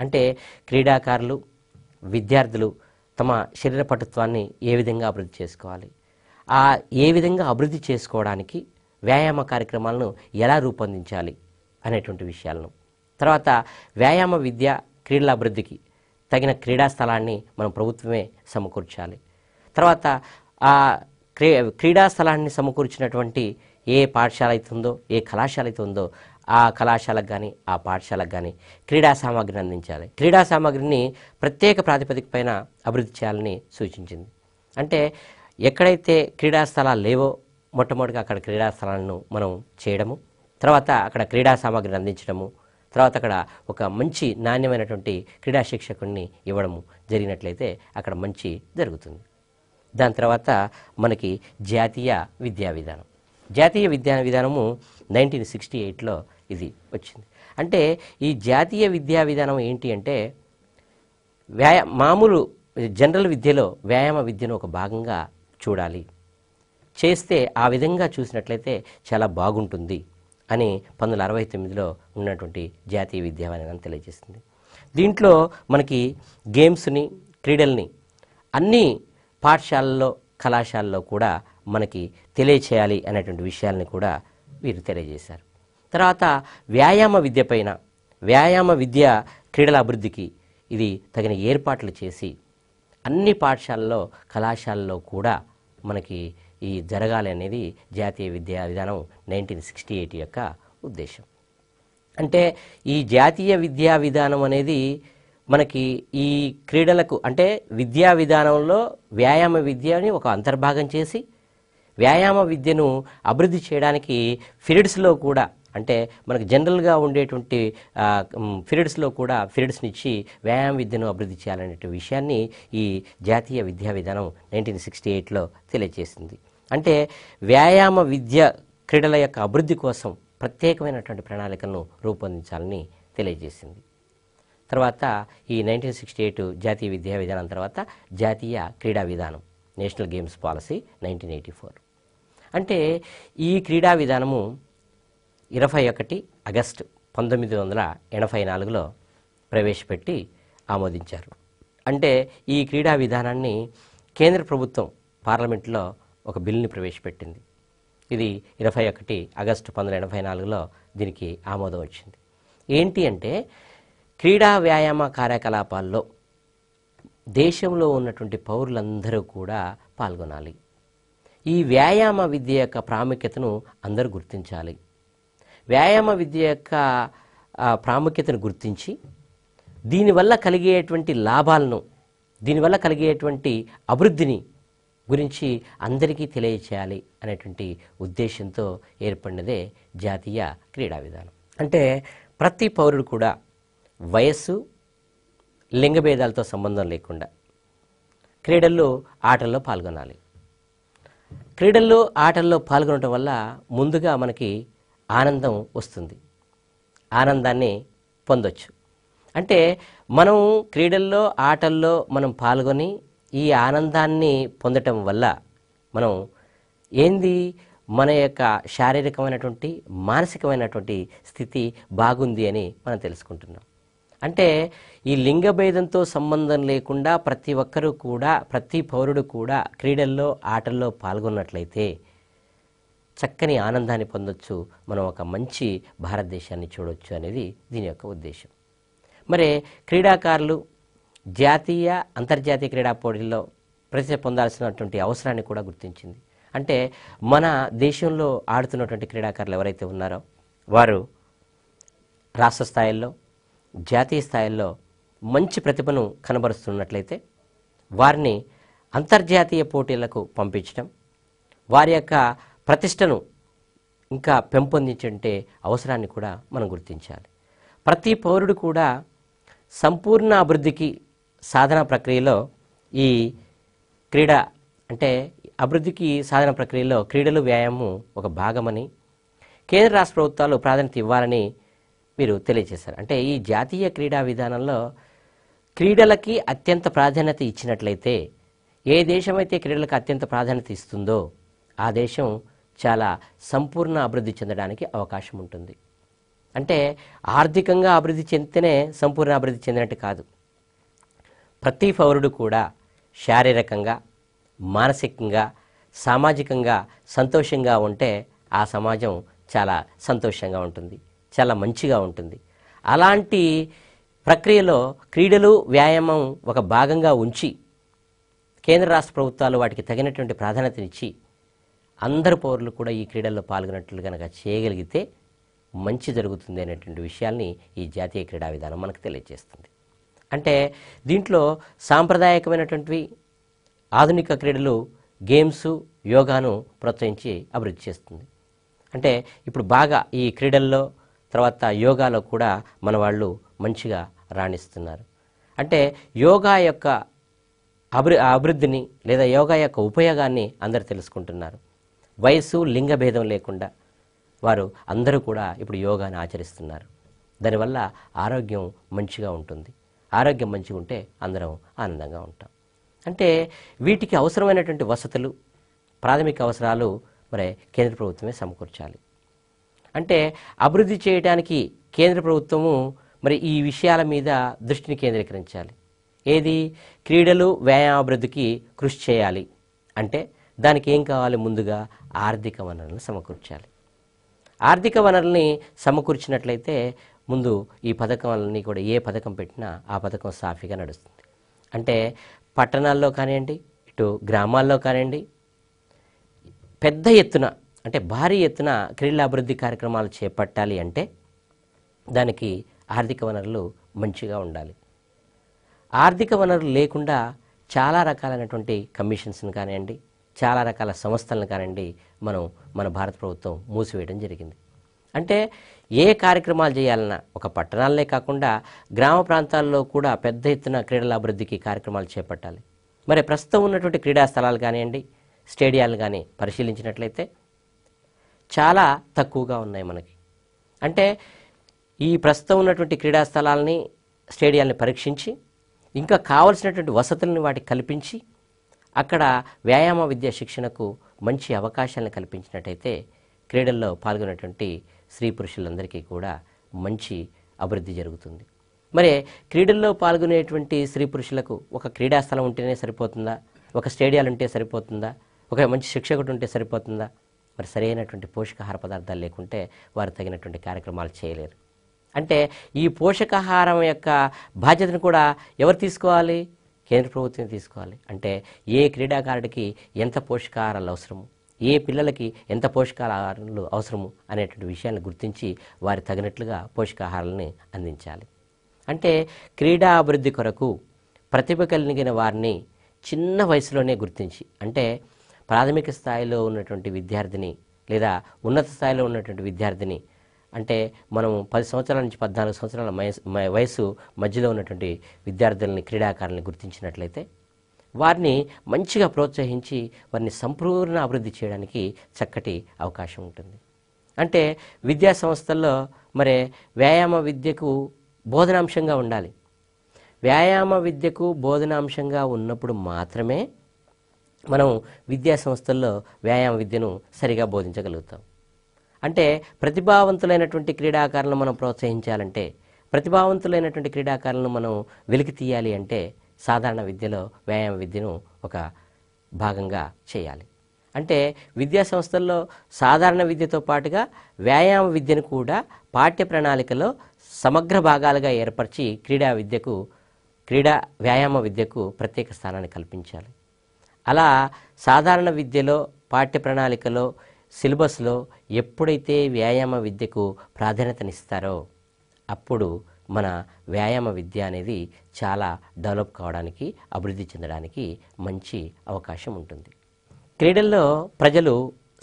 అంటే క్రీడాకారులు విద్యార్థులు తమ శరీర పటుత్వాన్ని ఏ విధంగా అభివృద్ధి చేసుకోవాలి ఆ ఏ విధంగా అభివృద్ధి చేసుకోవడానికి వ్యాయామ కార్యక్రమాలను ఎలా రూపొందించాలి అనేటువంటి విషయాలను తర్వాత వ్యాయామ విద్య క్రీడల అభివృద్ధికి తగిన క్రీడా స్థలాన్ని మనం ప్రభుత్వమే సమకూర్చాలి తర్వాత ఆ క్రీ క్రీడా స్థలాన్ని సమకూర్చినటువంటి ఏ పాఠశాల అయితే ఉందో ఏ కళాశాల అయితే ఉందో ఆ కళాశాలకు కానీ ఆ పాఠశాలకు కానీ క్రీడా సామాగ్రిని అందించాలి క్రీడా సామాగ్రిని ప్రత్యేక ప్రాతిపదిక పైన అభివృద్ధి చేయాలని సూచించింది అంటే ఎక్కడైతే క్రీడా స్థలాలు లేవో మొట్టమొదటిగా అక్కడ క్రీడా స్థలాలను మనం చేయడము తర్వాత అక్కడ క్రీడా సామాగ్రిని అందించడము తర్వాత అక్కడ ఒక మంచి నాణ్యమైనటువంటి క్రీడా శిక్షకుడిని ఇవ్వడము జరిగినట్లయితే అక్కడ మంచి జరుగుతుంది దాని తర్వాత మనకి జాతీయ విద్యా విధానం జాతీయ విద్యా విధానము నైన్టీన్ సిక్స్టీ ఎయిట్లో ఇది వచ్చింది అంటే ఈ జాతీయ విద్యా విధానం ఏంటి అంటే వ్యాయ మామూలు జనరల్ విద్యలో వ్యాయామ విద్యను ఒక భాగంగా చూడాలి చేస్తే ఆ విధంగా చూసినట్లయితే చాలా బాగుంటుంది అని పంతొమ్మిది అరవై తొమ్మిదిలో ఉన్నటువంటి జాతీయ విధానం తెలియజేసింది దీంట్లో మనకి గేమ్స్ని క్రీడల్ని అన్ని పాఠశాలల్లో కళాశాలలో కూడా మనకి తెలియచేయాలి అనేటువంటి విషయాల్ని కూడా వీరు తెలియజేశారు తర్వాత వ్యాయామ విద్య పైన వ్యాయామ విద్య క్రీడల అభివృద్ధికి ఇది తగిన ఏర్పాట్లు చేసి అన్ని పాఠశాలల్లో కళాశాలల్లో కూడా మనకి ఈ జరగాలి అనేది జాతీయ విద్యా విధానం నైన్టీన్ సిక్స్టీ ఎయిట్ యొక్క ఉద్దేశం అంటే ఈ జాతీయ విద్యా విధానం అనేది మనకి ఈ క్రీడలకు అంటే విద్యా విధానంలో వ్యాయామ విద్యని ఒక అంతర్భాగం చేసి వ్యాయామ విద్యను అభివృద్ధి చేయడానికి ఫిరిడ్స్లో కూడా అంటే మనకు జనరల్గా ఉండేటువంటి పీరియడ్స్లో కూడా పీరియడ్స్ని ఇచ్చి వ్యాయామ విద్యను అభివృద్ధి చేయాలనే విషయాన్ని ఈ జాతీయ విద్యా విధానం నైన్టీన్ సిక్స్టీ ఎయిట్లో తెలియజేసింది అంటే వ్యాయామ విద్య క్రీడల యొక్క అభివృద్ధి కోసం ప్రత్యేకమైనటువంటి ప్రణాళికలను రూపొందించాలని తెలియజేసింది తర్వాత ఈ నైన్టీన్ సిక్స్టీ ఎయిట్ జాతీయ విద్యా విధానం తర్వాత జాతీయ క్రీడా విధానం national games policy nineteen eighty four అంటే ఈ క్రీడా విధానము ఇరవై ఒకటి ఆగస్టు పంతొమ్మిది వందల ఎనభై నాలుగులో ప్రవేశపెట్టి ఆమోదించారు అంటే ఈ క్రీడా విధానాన్ని కేంద్ర ప్రభుత్వం పార్లమెంట్లో ఒక బిల్లుని ప్రవేశపెట్టింది ఇది ఇరవై ఒకటి ఆగస్టు పంతొమ్మిది ఎనభై నాలుగులో దీనికి ఆమోదం వచ్చింది ఏంటి అంటే క్రీడా వ్యాయామ కార్యకలాపాల్లో దేశంలో ఉన్నటువంటి పౌరులందరూ కూడా పాల్గొనాలి ఈ వ్యాయామ విద్య యొక్క ప్రాముఖ్యతను అందరూ గుర్తించాలి వ్యాయామ విద్య యొక్క ప్రాముఖ్యతను గుర్తించి దీనివల్ల కలిగేటువంటి లాభాలను దీనివల్ల కలిగేటువంటి అభివృద్ధిని గురించి అందరికీ తెలియచేయాలి అనేటువంటి ఉద్దేశంతో ఏర్పడినదే జాతీయ క్రీడా విధానం అంటే ప్రతి పౌరుడు కూడా వయస్సు లింగభేదాలతో సంబంధం లేకుండా క్రీడల్లో ఆటల్లో పాల్గొనాలి క్రీడల్లో ఆటల్లో పాల్గొనడం వల్ల ముందుగా మనకి ఆనందం వస్తుంది ఆనందాన్ని పొందొచ్చు అంటే మనం క్రీడల్లో ఆటల్లో మనం పాల్గొని ఈ ఆనందాన్ని పొందటం వల్ల మనం ఏంది మన యొక్క శారీరకమైనటువంటి మానసికమైనటువంటి స్థితి బాగుంది అని మనం తెలుసుకుంటున్నాం అంటే ఈ లింగ భేదంతో సంబంధం లేకుండా ప్రతి ఒక్కరూ కూడా ప్రతి పౌరుడు కూడా క్రీడల్లో ఆటల్లో పాల్గొన్నట్లయితే చక్కని ఆనందాన్ని పొందొచ్చు మనం ఒక మంచి భారతదేశాన్ని చూడొచ్చు అనేది దీని యొక్క ఉద్దేశం మరి క్రీడాకారులు జాతీయ అంతర్జాతీయ క్రీడా పోటీల్లో ప్రతిష్ట పొందాల్సినటువంటి అవసరాన్ని కూడా గుర్తించింది అంటే మన దేశంలో ఆడుతున్నటువంటి క్రీడాకారులు ఎవరైతే ఉన్నారో వారు రాష్ట్ర స్థాయిల్లో జాతీయ స్థాయిల్లో మంచి ప్రతిభను కనబరుస్తున్నట్లయితే వారిని అంతర్జాతీయ పోటీలకు పంపించడం వారి యొక్క ప్రతిష్టను ఇంకా పెంపొందించంటే అవసరాన్ని కూడా మనం గుర్తించాలి ప్రతి పౌరుడు కూడా సంపూర్ణ అభివృద్ధికి సాధన ప్రక్రియలో ఈ క్రీడ అంటే అభివృద్ధికి సాధన ప్రక్రియలో క్రీడలు వ్యాయామం ఒక భాగమని కేంద్ర రాష్ట్ర ప్రభుత్వాలు ప్రాధాన్యత ఇవ్వాలని మీరు తెలియజేశారు అంటే ఈ జాతీయ క్రీడా విధానంలో క్రీడలకి అత్యంత ప్రాధాన్యత ఇచ్చినట్లయితే ఏ దేశమైతే క్రీడలకు అత్యంత ప్రాధాన్యత ఇస్తుందో ఆ దేశం చాలా సంపూర్ణ అభివృద్ధి చెందడానికి అవకాశం ఉంటుంది అంటే ఆర్థికంగా అభివృద్ధి చెందితేనే సంపూర్ణ అభివృద్ధి చెందినట్టు కాదు ప్రతి పౌరుడు కూడా శారీరకంగా మానసికంగా సామాజికంగా సంతోషంగా ఉంటే ఆ సమాజం చాలా సంతోషంగా ఉంటుంది చాలా మంచిగా ఉంటుంది అలాంటి ప్రక్రియలో క్రీడలు వ్యాయామం ఒక భాగంగా ఉంచి కేంద్ర రాష్ట్ర ప్రభుత్వాలు వాటికి తగినటువంటి ప్రాధాన్యతనిచ్చి అందరు పౌరులు కూడా ఈ క్రీడల్లో పాల్గొన్నట్లు కనుక చేయగలిగితే మంచి జరుగుతుంది అనేటువంటి విషయాల్ని ఈ జాతీయ క్రీడా విధానం మనకు తెలియజేస్తుంది అంటే దీంట్లో సాంప్రదాయకమైనటువంటివి ఆధునిక క్రీడలు గేమ్స్ యోగాను ప్రోత్సహించి అభివృద్ధి చేస్తుంది అంటే ఇప్పుడు బాగా ఈ క్రీడల్లో తర్వాత యోగాలో కూడా మన వాళ్ళు మంచిగా రాణిస్తున్నారు అంటే యోగా యొక్క అభివృద్ధిని లేదా యోగా యొక్క ఉపయోగాన్ని అందరు తెలుసుకుంటున్నారు వయస్సు భేదం లేకుండా వారు అందరూ కూడా ఇప్పుడు యోగాని ఆచరిస్తున్నారు దానివల్ల ఆరోగ్యం మంచిగా ఉంటుంది ఆరోగ్యం మంచిగా ఉంటే అందరం ఆనందంగా ఉంటాం అంటే వీటికి అవసరమైనటువంటి వసతులు ప్రాథమిక అవసరాలు మరి కేంద్ర ప్రభుత్వమే సమకూర్చాలి అంటే అభివృద్ధి చేయడానికి కేంద్ర ప్రభుత్వము మరి ఈ విషయాల మీద దృష్టిని కేంద్రీకరించాలి ఏది క్రీడలు వ్యాయామాభివృద్ధికి కృషి చేయాలి అంటే దానికి ఏం కావాలి ముందుగా ఆర్థిక వనరులను సమకూర్చాలి ఆర్థిక వనరుల్ని సమకూర్చినట్లయితే ముందు ఈ పథకాలన్నీ కూడా ఏ పథకం పెట్టినా ఆ పథకం సాఫీగా నడుస్తుంది అంటే పట్టణాల్లో కానివ్వండి ఇటు గ్రామాల్లో కానివ్వండి పెద్ద ఎత్తున అంటే భారీ ఎత్తున క్రీడాభివృద్ధి కార్యక్రమాలు చేపట్టాలి అంటే దానికి ఆర్థిక వనరులు మంచిగా ఉండాలి ఆర్థిక వనరులు లేకుండా చాలా రకాలైనటువంటి కమిషన్స్ని కానివ్వండి చాలా రకాల సంస్థలను కానివ్వండి మనం మన భారత ప్రభుత్వం మూసివేయడం జరిగింది అంటే ఏ కార్యక్రమాలు చేయాలన్నా ఒక పట్టణాలనే కాకుండా గ్రామ ప్రాంతాల్లో కూడా పెద్ద ఎత్తున క్రీడల అభివృద్ధికి కార్యక్రమాలు చేపట్టాలి మరి ప్రస్తుతం ఉన్నటువంటి క్రీడా స్థలాలు కానివ్వండి స్టేడియాలు కానీ పరిశీలించినట్లయితే చాలా తక్కువగా ఉన్నాయి మనకి అంటే ఈ ప్రస్తుతం ఉన్నటువంటి క్రీడా స్థలాలని స్టేడియాలని పరీక్షించి ఇంకా కావలసినటువంటి వసతులను వాటికి కల్పించి అక్కడ వ్యాయామ విద్య శిక్షణకు మంచి అవకాశాలను కల్పించినట్టయితే క్రీడల్లో పాల్గొనేటువంటి స్త్రీ పురుషులందరికీ కూడా మంచి అభివృద్ధి జరుగుతుంది మరి క్రీడల్లో పాల్గొనేటువంటి స్త్రీ పురుషులకు ఒక క్రీడా స్థలం ఉంటేనే సరిపోతుందా ఒక స్టేడియాలు ఉంటే సరిపోతుందా ఒక మంచి శిక్షకుడు ఉంటే సరిపోతుందా మరి సరైనటువంటి పోషకాహార పదార్థాలు లేకుంటే వారు తగినటువంటి కార్యక్రమాలు చేయలేరు అంటే ఈ పోషకాహారం యొక్క బాధ్యతను కూడా ఎవరు తీసుకోవాలి కేంద్ర ప్రభుత్వం తీసుకోవాలి అంటే ఏ క్రీడాకారుడికి ఎంత పోషకాహారాలు అవసరము ఏ పిల్లలకి ఎంత పోషకాహారాలు అవసరము అనేటువంటి విషయాన్ని గుర్తించి వారి తగినట్లుగా పోషకాహారాలని అందించాలి అంటే క్రీడా అభివృద్ధి కొరకు ప్రతిభ కలిగిన వారిని చిన్న వయసులోనే గుర్తించి అంటే ప్రాథమిక స్థాయిలో ఉన్నటువంటి విద్యార్థిని లేదా ఉన్నత స్థాయిలో ఉన్నటువంటి విద్యార్థిని అంటే మనం పది సంవత్సరాల నుంచి పద్నాలుగు సంవత్సరాల వయసు మధ్యలో ఉన్నటువంటి విద్యార్థులని క్రీడాకారులను గుర్తించినట్లయితే వారిని మంచిగా ప్రోత్సహించి వారిని సంపూర్ణ అభివృద్ధి చేయడానికి చక్కటి అవకాశం ఉంటుంది అంటే విద్యా సంస్థల్లో మరి వ్యాయామ విద్యకు బోధనాంశంగా ఉండాలి వ్యాయామ విద్యకు బోధనాంశంగా ఉన్నప్పుడు మాత్రమే మనం విద్యా సంస్థల్లో వ్యాయామ విద్యను సరిగా బోధించగలుగుతాం అంటే ప్రతిభావంతులైనటువంటి క్రీడాకారులను మనం ప్రోత్సహించాలంటే ప్రతిభావంతులైనటువంటి క్రీడాకారులను మనం వెలికి తీయాలి అంటే సాధారణ విద్యలో వ్యాయామ విద్యను ఒక భాగంగా చేయాలి అంటే విద్యా సంస్థల్లో సాధారణ విద్యతో పాటుగా వ్యాయామ విద్యను కూడా పాఠ్య ప్రణాళికలో సమగ్ర భాగాలుగా ఏర్పరిచి క్రీడా విద్యకు క్రీడా వ్యాయామ విద్యకు ప్రత్యేక స్థానాన్ని కల్పించాలి అలా సాధారణ విద్యలో పాఠ్య ప్రణాళికలో సిలబస్లో ఎప్పుడైతే వ్యాయామ విద్యకు ప్రాధాన్యతనిస్తారో అప్పుడు మన వ్యాయామ విద్య అనేది చాలా డెవలప్ కావడానికి అభివృద్ధి చెందడానికి మంచి అవకాశం ఉంటుంది క్రీడల్లో ప్రజలు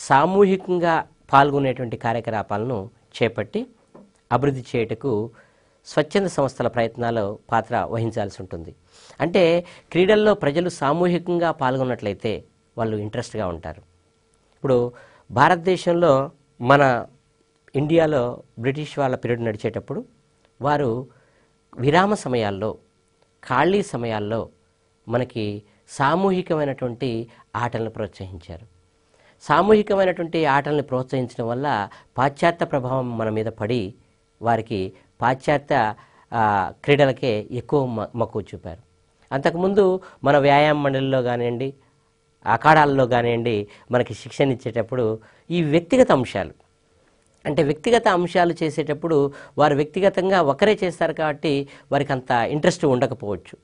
సామూహికంగా పాల్గొనేటువంటి కార్యకలాపాలను చేపట్టి అభివృద్ధి చేయటకు స్వచ్ఛంద సంస్థల ప్రయత్నాలు పాత్ర వహించాల్సి ఉంటుంది అంటే క్రీడల్లో ప్రజలు సామూహికంగా పాల్గొన్నట్లయితే వాళ్ళు ఇంట్రెస్ట్గా ఉంటారు ఇప్పుడు భారతదేశంలో మన ఇండియాలో బ్రిటిష్ వాళ్ళ పీరియడ్ నడిచేటప్పుడు వారు విరామ సమయాల్లో ఖాళీ సమయాల్లో మనకి సామూహికమైనటువంటి ఆటలను ప్రోత్సహించారు సామూహికమైనటువంటి ఆటలను ప్రోత్సహించడం వల్ల పాశ్చాత్య ప్రభావం మన మీద పడి వారికి పాశ్చాత్య క్రీడలకే ఎక్కువ మక్కువ చూపారు అంతకుముందు మన వ్యాయామ మండలిలో కానివ్వండి అఖాడాల్లో కానివ్వండి మనకి శిక్షణ ఇచ్చేటప్పుడు ఈ వ్యక్తిగత అంశాలు అంటే వ్యక్తిగత అంశాలు చేసేటప్పుడు వారు వ్యక్తిగతంగా ఒకరే చేస్తారు కాబట్టి వారికి అంత ఇంట్రెస్ట్ ఉండకపోవచ్చు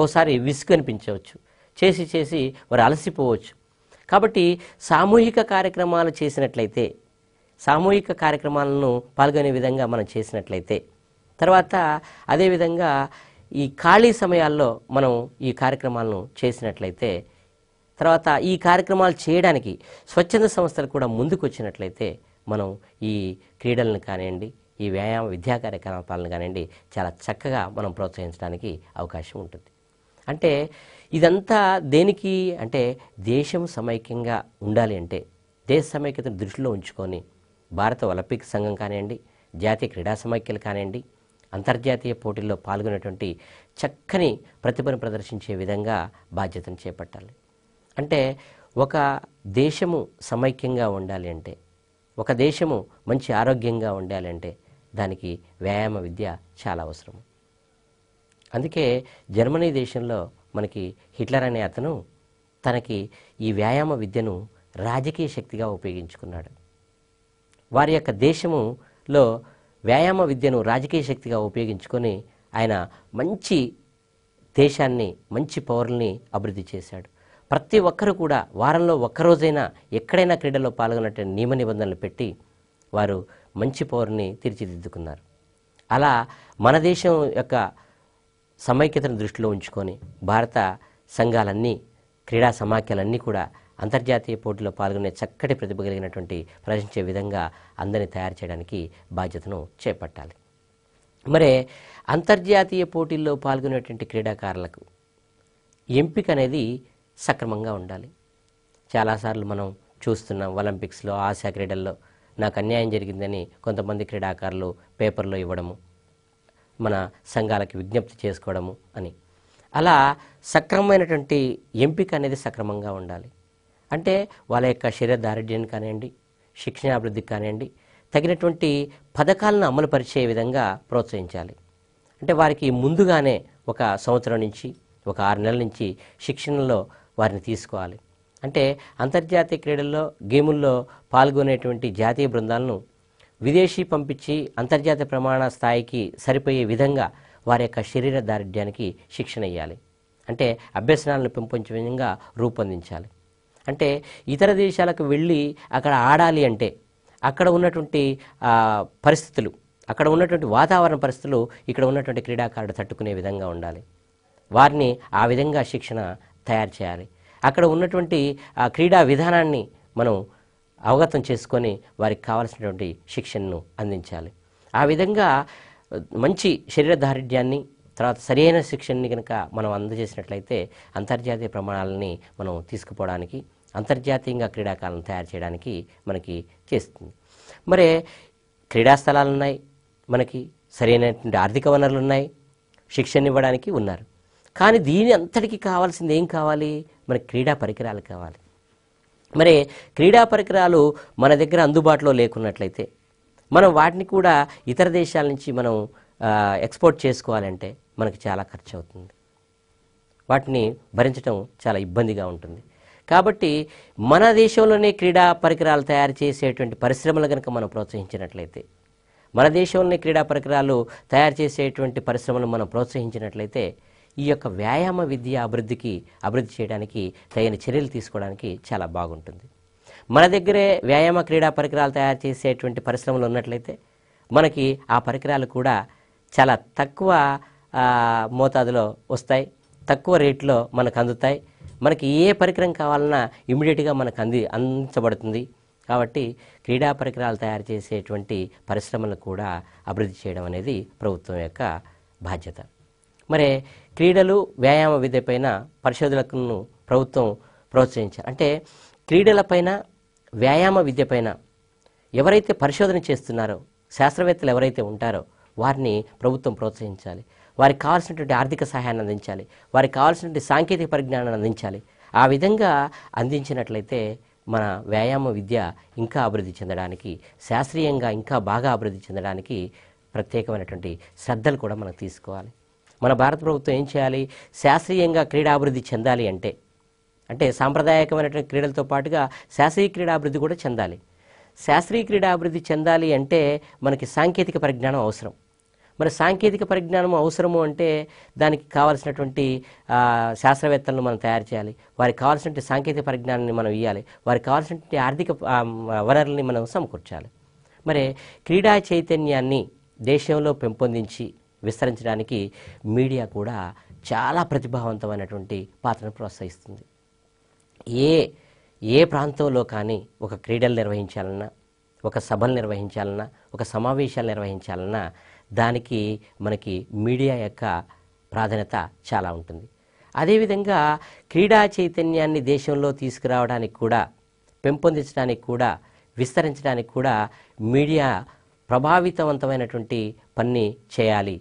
ఓసారి విసుగు అనిపించవచ్చు చేసి చేసి వారు అలసిపోవచ్చు కాబట్టి సామూహిక కార్యక్రమాలు చేసినట్లయితే సామూహిక కార్యక్రమాలను పాల్గొనే విధంగా మనం చేసినట్లయితే తర్వాత అదేవిధంగా ఈ ఖాళీ సమయాల్లో మనం ఈ కార్యక్రమాలను చేసినట్లయితే తర్వాత ఈ కార్యక్రమాలు చేయడానికి స్వచ్ఛంద సంస్థలు కూడా ముందుకు వచ్చినట్లయితే మనం ఈ క్రీడలను కానివ్వండి ఈ వ్యాయామ విద్యా కార్యకలాపాలను కానివ్వండి చాలా చక్కగా మనం ప్రోత్సహించడానికి అవకాశం ఉంటుంది అంటే ఇదంతా దేనికి అంటే దేశం సమైక్యంగా ఉండాలి అంటే దేశ సమైక్యతను దృష్టిలో ఉంచుకొని భారత ఒలింపిక్ సంఘం కానివ్వండి జాతీయ క్రీడా సమైక్యలు కానివ్వండి అంతర్జాతీయ పోటీల్లో పాల్గొనేటువంటి చక్కని ప్రతిభను ప్రదర్శించే విధంగా బాధ్యతను చేపట్టాలి అంటే ఒక దేశము సమైక్యంగా ఉండాలి అంటే ఒక దేశము మంచి ఆరోగ్యంగా ఉండాలి అంటే దానికి వ్యాయామ విద్య చాలా అవసరం అందుకే జర్మనీ దేశంలో మనకి హిట్లర్ అనే అతను తనకి ఈ వ్యాయామ విద్యను రాజకీయ శక్తిగా ఉపయోగించుకున్నాడు వారి యొక్క దేశములో వ్యాయామ విద్యను రాజకీయ శక్తిగా ఉపయోగించుకొని ఆయన మంచి దేశాన్ని మంచి పౌరుల్ని అభివృద్ధి చేశాడు ప్రతి ఒక్కరు కూడా వారంలో ఒక్కరోజైనా ఎక్కడైనా క్రీడల్లో పాల్గొన్నట్టు నియమ నిబంధనలు పెట్టి వారు మంచి పౌరుని తీర్చిదిద్దుకున్నారు అలా మన దేశం యొక్క సమైక్యతను దృష్టిలో ఉంచుకొని భారత సంఘాలన్నీ క్రీడా సమాఖ్యలన్నీ కూడా అంతర్జాతీయ పోటీలో పాల్గొనే చక్కటి ప్రతిభ కలిగినటువంటి ప్రదర్శించే విధంగా అందరిని తయారు చేయడానికి బాధ్యతను చేపట్టాలి మరే అంతర్జాతీయ పోటీల్లో పాల్గొనేటువంటి క్రీడాకారులకు ఎంపిక అనేది సక్రమంగా ఉండాలి చాలాసార్లు మనం చూస్తున్నాం ఒలింపిక్స్లో ఆశా క్రీడల్లో నాకు అన్యాయం జరిగిందని కొంతమంది క్రీడాకారులు పేపర్లో ఇవ్వడము మన సంఘాలకి విజ్ఞప్తి చేసుకోవడము అని అలా సక్రమమైనటువంటి ఎంపిక అనేది సక్రమంగా ఉండాలి అంటే వాళ్ళ యొక్క శరీర దారిద్ర్యం కానివ్వండి శిక్షణాభివృద్ధికి కానివ్వండి తగినటువంటి పథకాలను అమలుపరిచే విధంగా ప్రోత్సహించాలి అంటే వారికి ముందుగానే ఒక సంవత్సరం నుంచి ఒక ఆరు నెలల నుంచి శిక్షణలో వారిని తీసుకోవాలి అంటే అంతర్జాతీయ క్రీడల్లో గేముల్లో పాల్గొనేటువంటి జాతీయ బృందాలను విదేశీ పంపించి అంతర్జాతీయ ప్రమాణ స్థాయికి సరిపోయే విధంగా వారి యొక్క శరీర దారిద్ర్యానికి శిక్షణ ఇవ్వాలి అంటే అభ్యసనాలను పెంపొంచే విధంగా రూపొందించాలి అంటే ఇతర దేశాలకు వెళ్ళి అక్కడ ఆడాలి అంటే అక్కడ ఉన్నటువంటి పరిస్థితులు అక్కడ ఉన్నటువంటి వాతావరణ పరిస్థితులు ఇక్కడ ఉన్నటువంటి క్రీడాకారుడు తట్టుకునే విధంగా ఉండాలి వారిని ఆ విధంగా శిక్షణ తయారు చేయాలి అక్కడ ఉన్నటువంటి ఆ క్రీడా విధానాన్ని మనం అవగతం చేసుకొని వారికి కావాల్సినటువంటి శిక్షణను అందించాలి ఆ విధంగా మంచి శరీర దారిఢ్యాన్ని తర్వాత సరైన శిక్షణని కనుక మనం అందజేసినట్లయితే అంతర్జాతీయ ప్రమాణాలని మనం తీసుకుపోవడానికి అంతర్జాతీయంగా క్రీడాకాలను తయారు చేయడానికి మనకి చేస్తుంది మరి క్రీడా స్థలాలు ఉన్నాయి మనకి సరైనటువంటి ఆర్థిక వనరులు ఉన్నాయి శిక్షణ ఇవ్వడానికి ఉన్నారు కానీ దీని అంతటికి కావాల్సింది ఏం కావాలి మన క్రీడా పరికరాలు కావాలి మరి క్రీడా పరికరాలు మన దగ్గర అందుబాటులో లేకున్నట్లయితే మనం వాటిని కూడా ఇతర దేశాల నుంచి మనం ఎక్స్పోర్ట్ చేసుకోవాలంటే మనకు చాలా ఖర్చు అవుతుంది వాటిని భరించడం చాలా ఇబ్బందిగా ఉంటుంది కాబట్టి మన దేశంలోనే క్రీడా పరికరాలు తయారు చేసేటువంటి పరిశ్రమలు కనుక మనం ప్రోత్సహించినట్లయితే మన దేశంలోనే క్రీడా పరికరాలు తయారు చేసేటువంటి పరిశ్రమలు మనం ప్రోత్సహించినట్లయితే ఈ యొక్క వ్యాయామ విద్య అభివృద్ధికి అభివృద్ధి చేయడానికి తగిన చర్యలు తీసుకోవడానికి చాలా బాగుంటుంది మన దగ్గరే వ్యాయామ క్రీడా పరికరాలు తయారు చేసేటువంటి పరిశ్రమలు ఉన్నట్లయితే మనకి ఆ పరికరాలు కూడా చాలా తక్కువ మోతాదులో వస్తాయి తక్కువ రేట్లో మనకు అందుతాయి మనకి ఏ పరికరం కావాలన్నా ఇమీడియట్గా మనకు అంది అందించబడుతుంది కాబట్టి క్రీడా పరికరాలు తయారు చేసేటువంటి పరిశ్రమలను కూడా అభివృద్ధి చేయడం అనేది ప్రభుత్వం యొక్క బాధ్యత మరి క్రీడలు వ్యాయామ విద్యపైన పరిశోధనలను ప్రభుత్వం ప్రోత్సహించారు అంటే క్రీడలపైన వ్యాయామ విద్యపైన ఎవరైతే పరిశోధన చేస్తున్నారో శాస్త్రవేత్తలు ఎవరైతే ఉంటారో వారిని ప్రభుత్వం ప్రోత్సహించాలి వారికి కావాల్సినటువంటి ఆర్థిక సహాయాన్ని అందించాలి వారికి కావాల్సినటువంటి సాంకేతిక పరిజ్ఞానాన్ని అందించాలి ఆ విధంగా అందించినట్లయితే మన వ్యాయామ విద్య ఇంకా అభివృద్ధి చెందడానికి శాస్త్రీయంగా ఇంకా బాగా అభివృద్ధి చెందడానికి ప్రత్యేకమైనటువంటి శ్రద్ధలు కూడా మనం తీసుకోవాలి మన భారత ప్రభుత్వం ఏం చేయాలి శాస్త్రీయంగా క్రీడాభివృద్ధి చెందాలి అంటే అంటే సాంప్రదాయకమైనటువంటి క్రీడలతో పాటుగా శాస్త్రీయ క్రీడాభివృద్ధి కూడా చెందాలి శాస్త్రీయ క్రీడాభివృద్ధి చెందాలి అంటే మనకి సాంకేతిక పరిజ్ఞానం అవసరం మరి సాంకేతిక పరిజ్ఞానం అవసరము అంటే దానికి కావాల్సినటువంటి శాస్త్రవేత్తలను మనం తయారు చేయాలి వారికి కావాల్సినటువంటి సాంకేతిక పరిజ్ఞానాన్ని మనం ఇవ్వాలి వారికి కావాల్సినటువంటి ఆర్థిక వనరుల్ని మనం సమకూర్చాలి మరి క్రీడా చైతన్యాన్ని దేశంలో పెంపొందించి విస్తరించడానికి మీడియా కూడా చాలా ప్రతిభావంతమైనటువంటి పాత్రను ప్రోత్సహిస్తుంది ఏ ఏ ప్రాంతంలో కానీ ఒక క్రీడలు నిర్వహించాలన్నా ఒక సభలు నిర్వహించాలన్నా ఒక సమావేశాలు నిర్వహించాలన్నా దానికి మనకి మీడియా యొక్క ప్రాధాన్యత చాలా ఉంటుంది అదేవిధంగా క్రీడా చైతన్యాన్ని దేశంలో తీసుకురావడానికి కూడా పెంపొందించడానికి కూడా విస్తరించడానికి కూడా మీడియా ప్రభావితవంతమైనటువంటి పని చేయాలి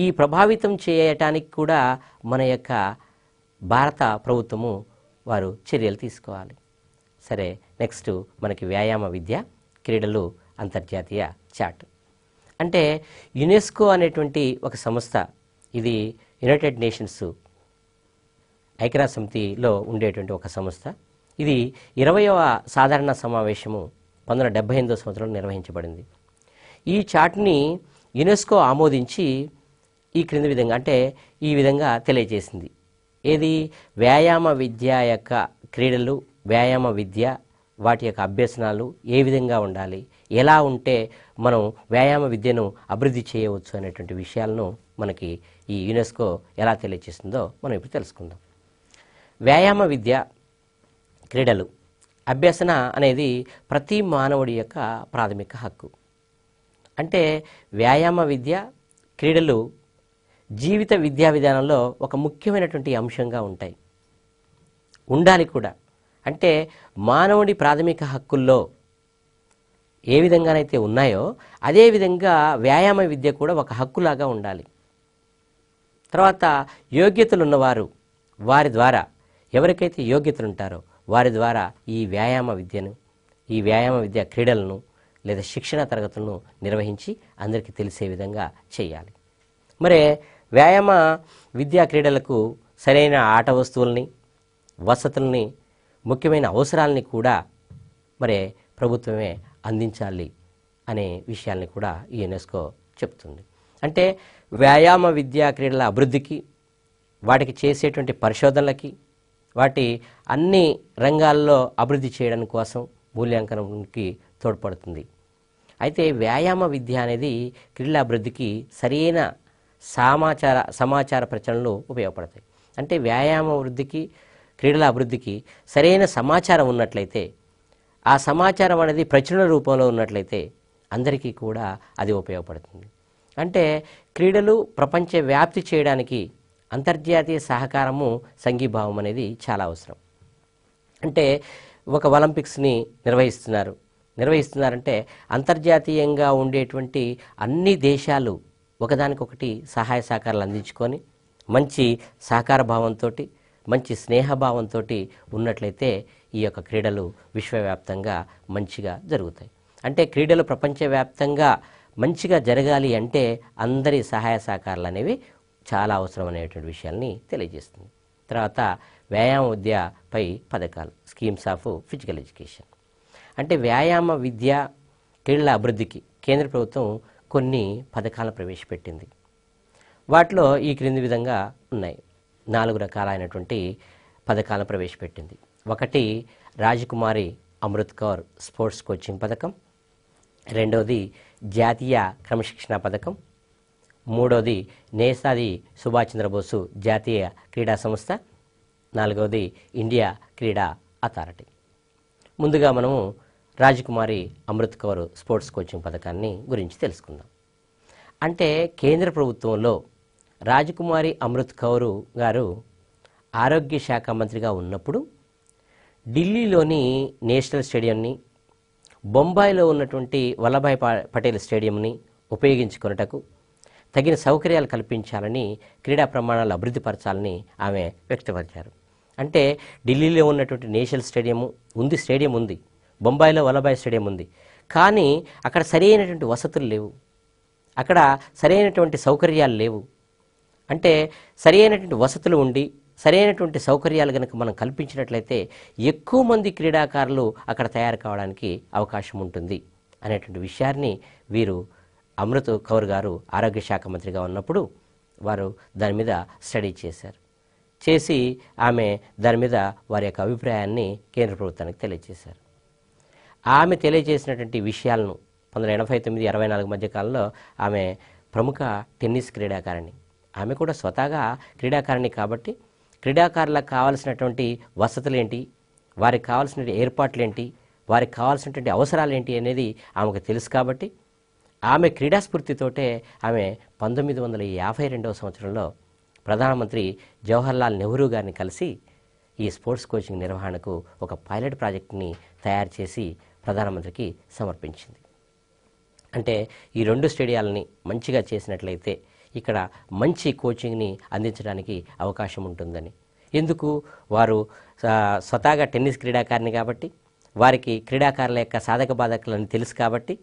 ఈ ప్రభావితం చేయటానికి కూడా మన యొక్క భారత ప్రభుత్వము వారు చర్యలు తీసుకోవాలి సరే నెక్స్ట్ మనకి వ్యాయామ విద్య క్రీడలు అంతర్జాతీయ చాట్ అంటే యునెస్కో అనేటువంటి ఒక సంస్థ ఇది యునైటెడ్ నేషన్స్ ఐక్యరాజ్య ఉండేటువంటి ఒక సంస్థ ఇది ఇరవయవ సాధారణ సమావేశము పంతొమ్మిది వందల సంవత్సరంలో నిర్వహించబడింది ఈ చాట్ని యునెస్కో ఆమోదించి ఈ క్రింది విధంగా అంటే ఈ విధంగా తెలియజేసింది ఏది వ్యాయామ విద్య యొక్క క్రీడలు వ్యాయామ విద్య వాటి యొక్క అభ్యసనాలు ఏ విధంగా ఉండాలి ఎలా ఉంటే మనం వ్యాయామ విద్యను అభివృద్ధి చేయవచ్చు అనేటువంటి విషయాలను మనకి ఈ యునెస్కో ఎలా తెలియజేస్తుందో మనం ఇప్పుడు తెలుసుకుందాం వ్యాయామ విద్య క్రీడలు అభ్యసన అనేది ప్రతి మానవుడి యొక్క ప్రాథమిక హక్కు అంటే వ్యాయామ విద్య క్రీడలు జీవిత విద్యా విధానంలో ఒక ముఖ్యమైనటువంటి అంశంగా ఉంటాయి ఉండాలి కూడా అంటే మానవుడి ప్రాథమిక హక్కుల్లో ఏ విధంగానైతే ఉన్నాయో అదేవిధంగా వ్యాయామ విద్య కూడా ఒక హక్కులాగా ఉండాలి తర్వాత యోగ్యతలున్నవారు వారి ద్వారా ఎవరికైతే యోగ్యతలు ఉంటారో వారి ద్వారా ఈ వ్యాయామ విద్యను ఈ వ్యాయామ విద్య క్రీడలను లేదా శిక్షణ తరగతులను నిర్వహించి అందరికీ తెలిసే విధంగా చేయాలి మరి వ్యాయామ విద్యా క్రీడలకు సరైన ఆట వస్తువుల్ని వసతుల్ని ముఖ్యమైన అవసరాలని కూడా మరి ప్రభుత్వమే అందించాలి అనే విషయాల్ని కూడా యునెస్కో చెప్తుంది అంటే వ్యాయామ విద్యా క్రీడల అభివృద్ధికి వాటికి చేసేటువంటి పరిశోధనలకి వాటి అన్ని రంగాల్లో అభివృద్ధి చేయడం కోసం మూల్యాంకనంకి తోడ్పడుతుంది అయితే వ్యాయామ విద్య అనేది క్రీడల అభివృద్ధికి సరైన సమాచార సమాచార ప్రచరణలు ఉపయోగపడతాయి అంటే వ్యాయామ వృద్ధికి క్రీడల అభివృద్ధికి సరైన సమాచారం ఉన్నట్లయితే ఆ సమాచారం అనేది ప్రచురణ రూపంలో ఉన్నట్లయితే అందరికీ కూడా అది ఉపయోగపడుతుంది అంటే క్రీడలు ప్రపంచ వ్యాప్తి చేయడానికి అంతర్జాతీయ సహకారము సంఘీభావం అనేది చాలా అవసరం అంటే ఒక ఒలింపిక్స్ని నిర్వహిస్తున్నారు నిర్వహిస్తున్నారంటే అంతర్జాతీయంగా ఉండేటువంటి అన్ని దేశాలు ఒకదానికొకటి సహాయ సహకారాలు అందించుకొని మంచి సహకార భావంతో మంచి స్నేహభావంతో ఉన్నట్లయితే ఈ యొక్క క్రీడలు విశ్వవ్యాప్తంగా మంచిగా జరుగుతాయి అంటే క్రీడలు ప్రపంచవ్యాప్తంగా మంచిగా జరగాలి అంటే అందరి సహాయ సహకారాలు అనేవి చాలా అవసరం అనేటువంటి విషయాన్ని తెలియజేస్తుంది తర్వాత వ్యాయామ విద్యపై పథకాలు స్కీమ్స్ ఆఫ్ ఫిజికల్ ఎడ్యుకేషన్ అంటే వ్యాయామ విద్య క్రీడల అభివృద్ధికి కేంద్ర ప్రభుత్వం కొన్ని పథకాలను ప్రవేశపెట్టింది వాటిలో ఈ క్రింది విధంగా ఉన్నాయి నాలుగు రకాలైనటువంటి పథకాలను ప్రవేశపెట్టింది ఒకటి రాజకుమారి అమృత్ కౌర్ స్పోర్ట్స్ కోచింగ్ పథకం రెండవది జాతీయ క్రమశిక్షణ పథకం మూడవది నేసాది సుభాష్ చంద్రబోసు జాతీయ క్రీడా సంస్థ నాలుగవది ఇండియా క్రీడా అథారిటీ ముందుగా మనము రాజకుమారి అమృత్ కవర్ స్పోర్ట్స్ కోచింగ్ పథకాన్ని గురించి తెలుసుకుందాం అంటే కేంద్ర ప్రభుత్వంలో రాజకుమారి అమృత్ కౌరు గారు ఆరోగ్య శాఖ మంత్రిగా ఉన్నప్పుడు ఢిల్లీలోని నేషనల్ స్టేడియంని బొంబాయిలో ఉన్నటువంటి వల్లభాయ్ పటేల్ స్టేడియంని ఉపయోగించుకున్నటకు తగిన సౌకర్యాలు కల్పించాలని క్రీడా ప్రమాణాలు అభివృద్ధిపరచాలని ఆమె వ్యక్తపరిచారు అంటే ఢిల్లీలో ఉన్నటువంటి నేషనల్ స్టేడియము ఉంది స్టేడియం ఉంది బొంబాయిలో వల్లభాయ్ స్టేడియం ఉంది కానీ అక్కడ సరైనటువంటి వసతులు లేవు అక్కడ సరైనటువంటి సౌకర్యాలు లేవు అంటే సరైనటువంటి వసతులు ఉండి సరైనటువంటి సౌకర్యాలు కనుక మనం కల్పించినట్లయితే ఎక్కువ మంది క్రీడాకారులు అక్కడ తయారు కావడానికి అవకాశం ఉంటుంది అనేటువంటి విషయాన్ని వీరు అమృత్ కౌర్ గారు ఆరోగ్య శాఖ మంత్రిగా ఉన్నప్పుడు వారు దాని మీద స్టడీ చేశారు చేసి ఆమె దాని మీద వారి యొక్క అభిప్రాయాన్ని కేంద్ర ప్రభుత్వానికి తెలియజేశారు ఆమె తెలియజేసినటువంటి విషయాలను పంతొమ్మిది ఎనభై తొమ్మిది ఇరవై నాలుగు మధ్య కాలంలో ఆమె ప్రముఖ టెన్నిస్ క్రీడాకారిణి ఆమె కూడా స్వతహాగా క్రీడాకారిణి కాబట్టి క్రీడాకారులకు కావాల్సినటువంటి వసతులు ఏంటి వారికి కావాల్సిన ఏర్పాట్లు ఏంటి వారికి కావాల్సినటువంటి అవసరాలు ఏంటి అనేది ఆమెకు తెలుసు కాబట్టి ఆమె క్రీడాస్ఫూర్తితోటే ఆమె పంతొమ్మిది వందల యాభై రెండవ సంవత్సరంలో ప్రధానమంత్రి జవహర్లాల్ నెహ్రూ గారిని కలిసి ఈ స్పోర్ట్స్ కోచింగ్ నిర్వహణకు ఒక పైలట్ ప్రాజెక్ట్ని తయారు చేసి ప్రధానమంత్రికి సమర్పించింది అంటే ఈ రెండు స్టేడియాలని మంచిగా చేసినట్లయితే ఇక్కడ మంచి కోచింగ్ని అందించడానికి అవకాశం ఉంటుందని ఎందుకు వారు స్వతహాగా టెన్నిస్ క్రీడాకారిని కాబట్టి వారికి క్రీడాకారుల యొక్క సాధక బాధకులని తెలుసు కాబట్టి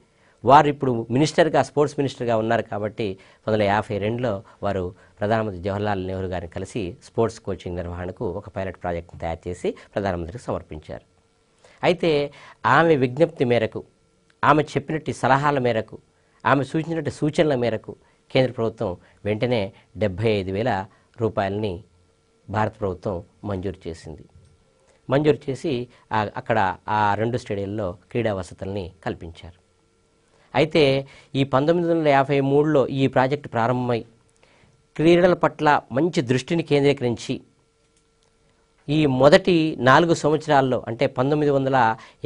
వారు ఇప్పుడు మినిస్టర్గా స్పోర్ట్స్ మినిస్టర్గా ఉన్నారు కాబట్టి పంతొమ్మిది వందల యాభై రెండులో వారు ప్రధానమంత్రి జవహర్లాల్ నెహ్రూ గారిని కలిసి స్పోర్ట్స్ కోచింగ్ నిర్వహణకు ఒక పైలట్ ప్రాజెక్ట్ను తయారు చేసి ప్రధానమంత్రికి సమర్పించారు అయితే ఆమె విజ్ఞప్తి మేరకు ఆమె చెప్పినట్టు సలహాల మేరకు ఆమె సూచించినట్టు సూచనల మేరకు కేంద్ర ప్రభుత్వం వెంటనే డెబ్భై ఐదు వేల రూపాయలని భారత ప్రభుత్వం మంజూరు చేసింది మంజూరు చేసి అక్కడ ఆ రెండు స్టేడియంలో క్రీడా వసతుల్ని కల్పించారు అయితే ఈ పంతొమ్మిది వందల యాభై మూడులో ఈ ప్రాజెక్టు ప్రారంభమై క్రీడల పట్ల మంచి దృష్టిని కేంద్రీకరించి ఈ మొదటి నాలుగు సంవత్సరాల్లో అంటే పంతొమ్మిది వందల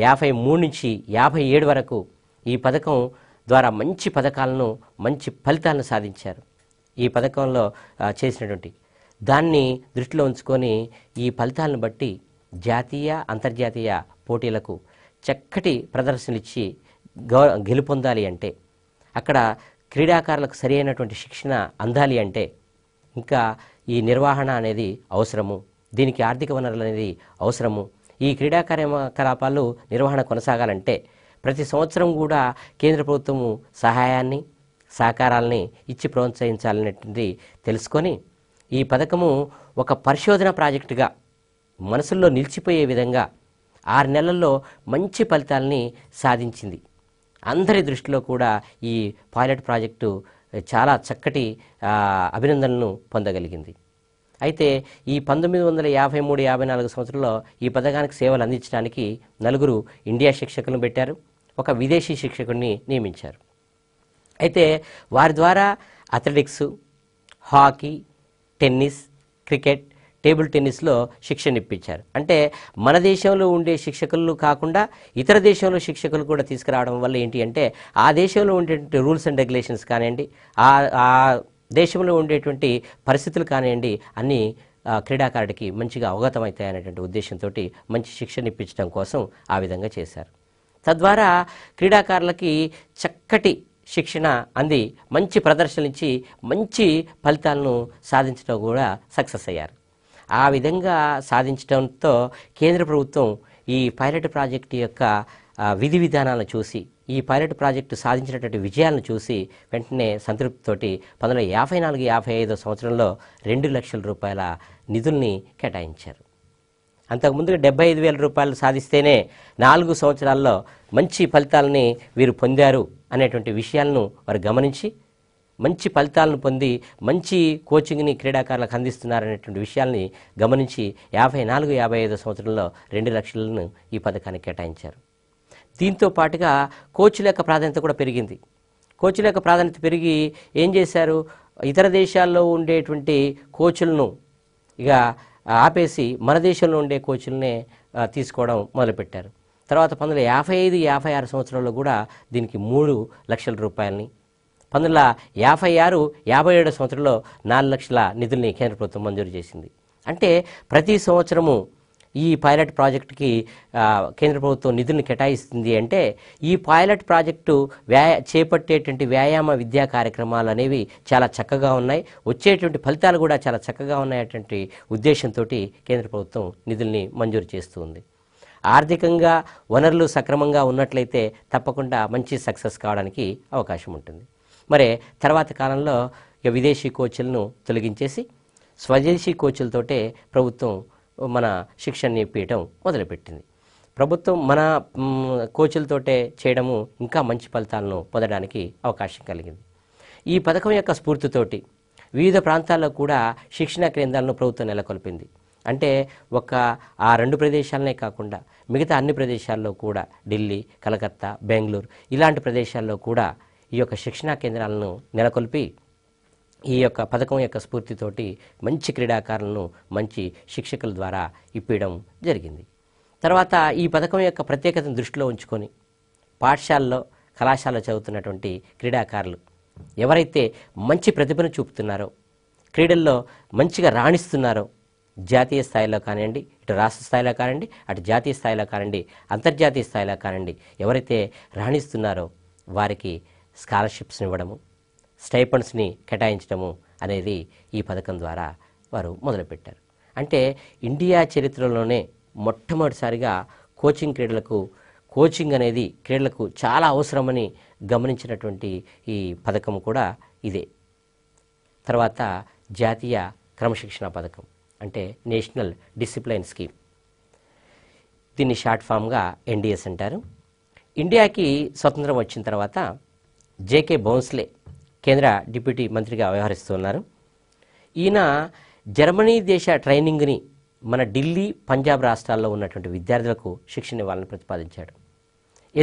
యాభై మూడు నుంచి యాభై ఏడు వరకు ఈ పథకం ద్వారా మంచి పథకాలను మంచి ఫలితాలను సాధించారు ఈ పథకంలో చేసినటువంటి దాన్ని దృష్టిలో ఉంచుకొని ఈ ఫలితాలను బట్టి జాతీయ అంతర్జాతీయ పోటీలకు చక్కటి ప్రదర్శనలిచ్చి గౌ గెలుపొందాలి అంటే అక్కడ క్రీడాకారులకు సరి అయినటువంటి శిక్షణ అందాలి అంటే ఇంకా ఈ నిర్వహణ అనేది అవసరము దీనికి ఆర్థిక వనరులు అనేది అవసరము ఈ క్రీడా కార్యకలాపాలు నిర్వహణ కొనసాగాలంటే ప్రతి సంవత్సరం కూడా కేంద్ర ప్రభుత్వము సహాయాన్ని సహకారాలని ఇచ్చి ప్రోత్సహించాలనేది తెలుసుకొని ఈ పథకము ఒక పరిశోధన ప్రాజెక్టుగా మనసుల్లో నిలిచిపోయే విధంగా ఆరు నెలల్లో మంచి ఫలితాలని సాధించింది అందరి దృష్టిలో కూడా ఈ పైలట్ ప్రాజెక్టు చాలా చక్కటి అభినందనలను పొందగలిగింది అయితే ఈ పంతొమ్మిది వందల యాభై మూడు యాభై నాలుగు సంవత్సరంలో ఈ పథకానికి సేవలు అందించడానికి నలుగురు ఇండియా శిక్షకులను పెట్టారు ఒక విదేశీ శిక్షకుడిని నియమించారు అయితే వారి ద్వారా athletics hockey tennis cricket table టెన్నిస్లో శిక్షణ ఇప్పించారు అంటే మన దేశంలో ఉండే శిక్షకులు కాకుండా ఇతర దేశంలో శిక్షకులు కూడా తీసుకురావడం వల్ల ఏంటి అంటే ఆ దేశంలో ఉండే రూల్స్ అండ్ రెగ్యులేషన్స్ కానివ్వండి ఆ దేశంలో ఉండేటువంటి పరిస్థితులు కానివ్వండి అన్నీ క్రీడాకారుడికి మంచిగా అవగతమవుతాయనేటువంటి ఉద్దేశంతో మంచి శిక్షణ ఇప్పించడం కోసం ఆ విధంగా చేశారు తద్వారా క్రీడాకారులకి చక్కటి శిక్షణ అంది మంచి ప్రదర్శనలించి మంచి ఫలితాలను సాధించడం కూడా సక్సెస్ అయ్యారు ఆ విధంగా సాధించడంతో కేంద్ర ప్రభుత్వం ఈ పైలట్ ప్రాజెక్టు యొక్క విధి విధానాలను చూసి ఈ పైలట్ ప్రాజెక్టు సాధించినటువంటి విజయాలను చూసి వెంటనే సంతృప్తితోటి పంతొమ్మిది వందల యాభై నాలుగు యాభై ఐదు సంవత్సరంలో రెండు లక్షల రూపాయల నిధుల్ని కేటాయించారు అంతకుముందుగా డెబ్బై ఐదు వేల రూపాయలు సాధిస్తేనే నాలుగు సంవత్సరాల్లో మంచి ఫలితాలని వీరు పొందారు అనేటువంటి విషయాలను వారు గమనించి మంచి ఫలితాలను పొంది మంచి కోచింగ్ని క్రీడాకారులకు అందిస్తున్నారనేటువంటి విషయాల్ని గమనించి యాభై నాలుగు యాభై ఐదు సంవత్సరంలో రెండు లక్షలను ఈ పథకానికి కేటాయించారు దీంతో పాటుగా కోచ్ల యొక్క ప్రాధాన్యత కూడా పెరిగింది కోచ్ల యొక్క ప్రాధాన్యత పెరిగి ఏం చేశారు ఇతర దేశాల్లో ఉండేటువంటి కోచ్లను ఇక ఆపేసి మన దేశంలో ఉండే కోచ్లనే తీసుకోవడం మొదలుపెట్టారు తర్వాత పంతొమ్మిది యాభై ఐదు యాభై ఆరు సంవత్సరాల్లో కూడా దీనికి మూడు లక్షల రూపాయలని పంతొమ్మిది యాభై ఆరు యాభై ఏడు సంవత్సరంలో నాలుగు లక్షల నిధుల్ని కేంద్ర ప్రభుత్వం మంజూరు చేసింది అంటే ప్రతి సంవత్సరము ఈ పైలట్ ప్రాజెక్టుకి కేంద్ర ప్రభుత్వం నిధులను కేటాయిస్తుంది అంటే ఈ పైలట్ ప్రాజెక్టు వ్యాయ చేపట్టేటువంటి వ్యాయామ విద్యా కార్యక్రమాలు అనేవి చాలా చక్కగా ఉన్నాయి వచ్చేటువంటి ఫలితాలు కూడా చాలా చక్కగా ఉన్నాయటువంటి ఉద్దేశంతో కేంద్ర ప్రభుత్వం నిధుల్ని మంజూరు చేస్తుంది ఆర్థికంగా వనరులు సక్రమంగా ఉన్నట్లయితే తప్పకుండా మంచి సక్సెస్ కావడానికి అవకాశం ఉంటుంది మరి తర్వాత కాలంలో విదేశీ కోచ్లను తొలగించేసి స్వదేశీ కోచ్లతోటే ప్రభుత్వం మన శిక్షణ ఇప్పించడం మొదలుపెట్టింది ప్రభుత్వం మన కోచ్లతోటే చేయడము ఇంకా మంచి ఫలితాలను పొందడానికి అవకాశం కలిగింది ఈ పథకం యొక్క స్ఫూర్తితోటి వివిధ ప్రాంతాల్లో కూడా శిక్షణ కేంద్రాలను ప్రభుత్వం నెలకొల్పింది అంటే ఒక ఆ రెండు ప్రదేశాలనే కాకుండా మిగతా అన్ని ప్రదేశాల్లో కూడా ఢిల్లీ కలకత్తా బెంగళూరు ఇలాంటి ప్రదేశాల్లో కూడా ఈ యొక్క శిక్షణా కేంద్రాలను నెలకొల్పి ఈ యొక్క పథకం యొక్క స్ఫూర్తితోటి మంచి క్రీడాకారులను మంచి శిక్షకుల ద్వారా ఇప్పించడం జరిగింది తర్వాత ఈ పథకం యొక్క ప్రత్యేకతను దృష్టిలో ఉంచుకొని పాఠశాలలో కళాశాలలో చదువుతున్నటువంటి క్రీడాకారులు ఎవరైతే మంచి ప్రతిభను చూపుతున్నారో క్రీడల్లో మంచిగా రాణిస్తున్నారో జాతీయ స్థాయిలో కానివ్వండి ఇటు రాష్ట్ర స్థాయిలో కానివ్వండి అటు జాతీయ స్థాయిలో కానివ్వండి అంతర్జాతీయ స్థాయిలో కానివ్వండి ఎవరైతే రాణిస్తున్నారో వారికి స్కాలర్షిప్స్ ఇవ్వడము స్టైపండ్స్ని కేటాయించడము అనేది ఈ పథకం ద్వారా వారు మొదలుపెట్టారు అంటే ఇండియా చరిత్రలోనే మొట్టమొదటిసారిగా కోచింగ్ క్రీడలకు కోచింగ్ అనేది క్రీడలకు చాలా అవసరమని గమనించినటువంటి ఈ పథకం కూడా ఇదే తర్వాత జాతీయ క్రమశిక్షణ పథకం అంటే నేషనల్ డిసిప్లైన్ స్కీమ్ దీన్ని షార్ట్ ఫామ్గా ఎన్డీఎస్ అంటారు ఇండియాకి స్వతంత్రం వచ్చిన తర్వాత జేకే బౌన్స్లే కేంద్ర డిప్యూటీ మంత్రిగా వ్యవహరిస్తున్నారు ఈయన జర్మనీ దేశ ట్రైనింగ్ని మన ఢిల్లీ పంజాబ్ రాష్ట్రాల్లో ఉన్నటువంటి విద్యార్థులకు శిక్షణ ఇవ్వాలని ప్రతిపాదించాడు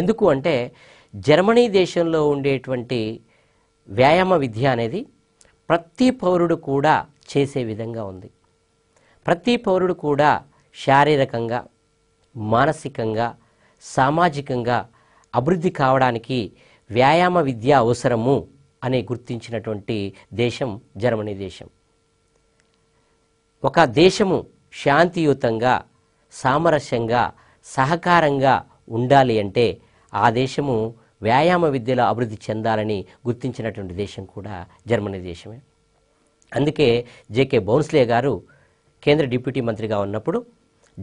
ఎందుకు అంటే జర్మనీ దేశంలో ఉండేటువంటి వ్యాయామ విద్య అనేది ప్రతి పౌరుడు కూడా చేసే విధంగా ఉంది ప్రతి పౌరుడు కూడా శారీరకంగా మానసికంగా సామాజికంగా అభివృద్ధి కావడానికి వ్యాయామ విద్య అవసరము అని గుర్తించినటువంటి దేశం జర్మనీ దేశం ఒక దేశము శాంతియుతంగా సామరస్యంగా సహకారంగా ఉండాలి అంటే ఆ దేశము వ్యాయామ విద్యలో అభివృద్ధి చెందాలని గుర్తించినటువంటి దేశం కూడా జర్మనీ దేశమే అందుకే జేకే బౌన్స్లే గారు కేంద్ర డిప్యూటీ మంత్రిగా ఉన్నప్పుడు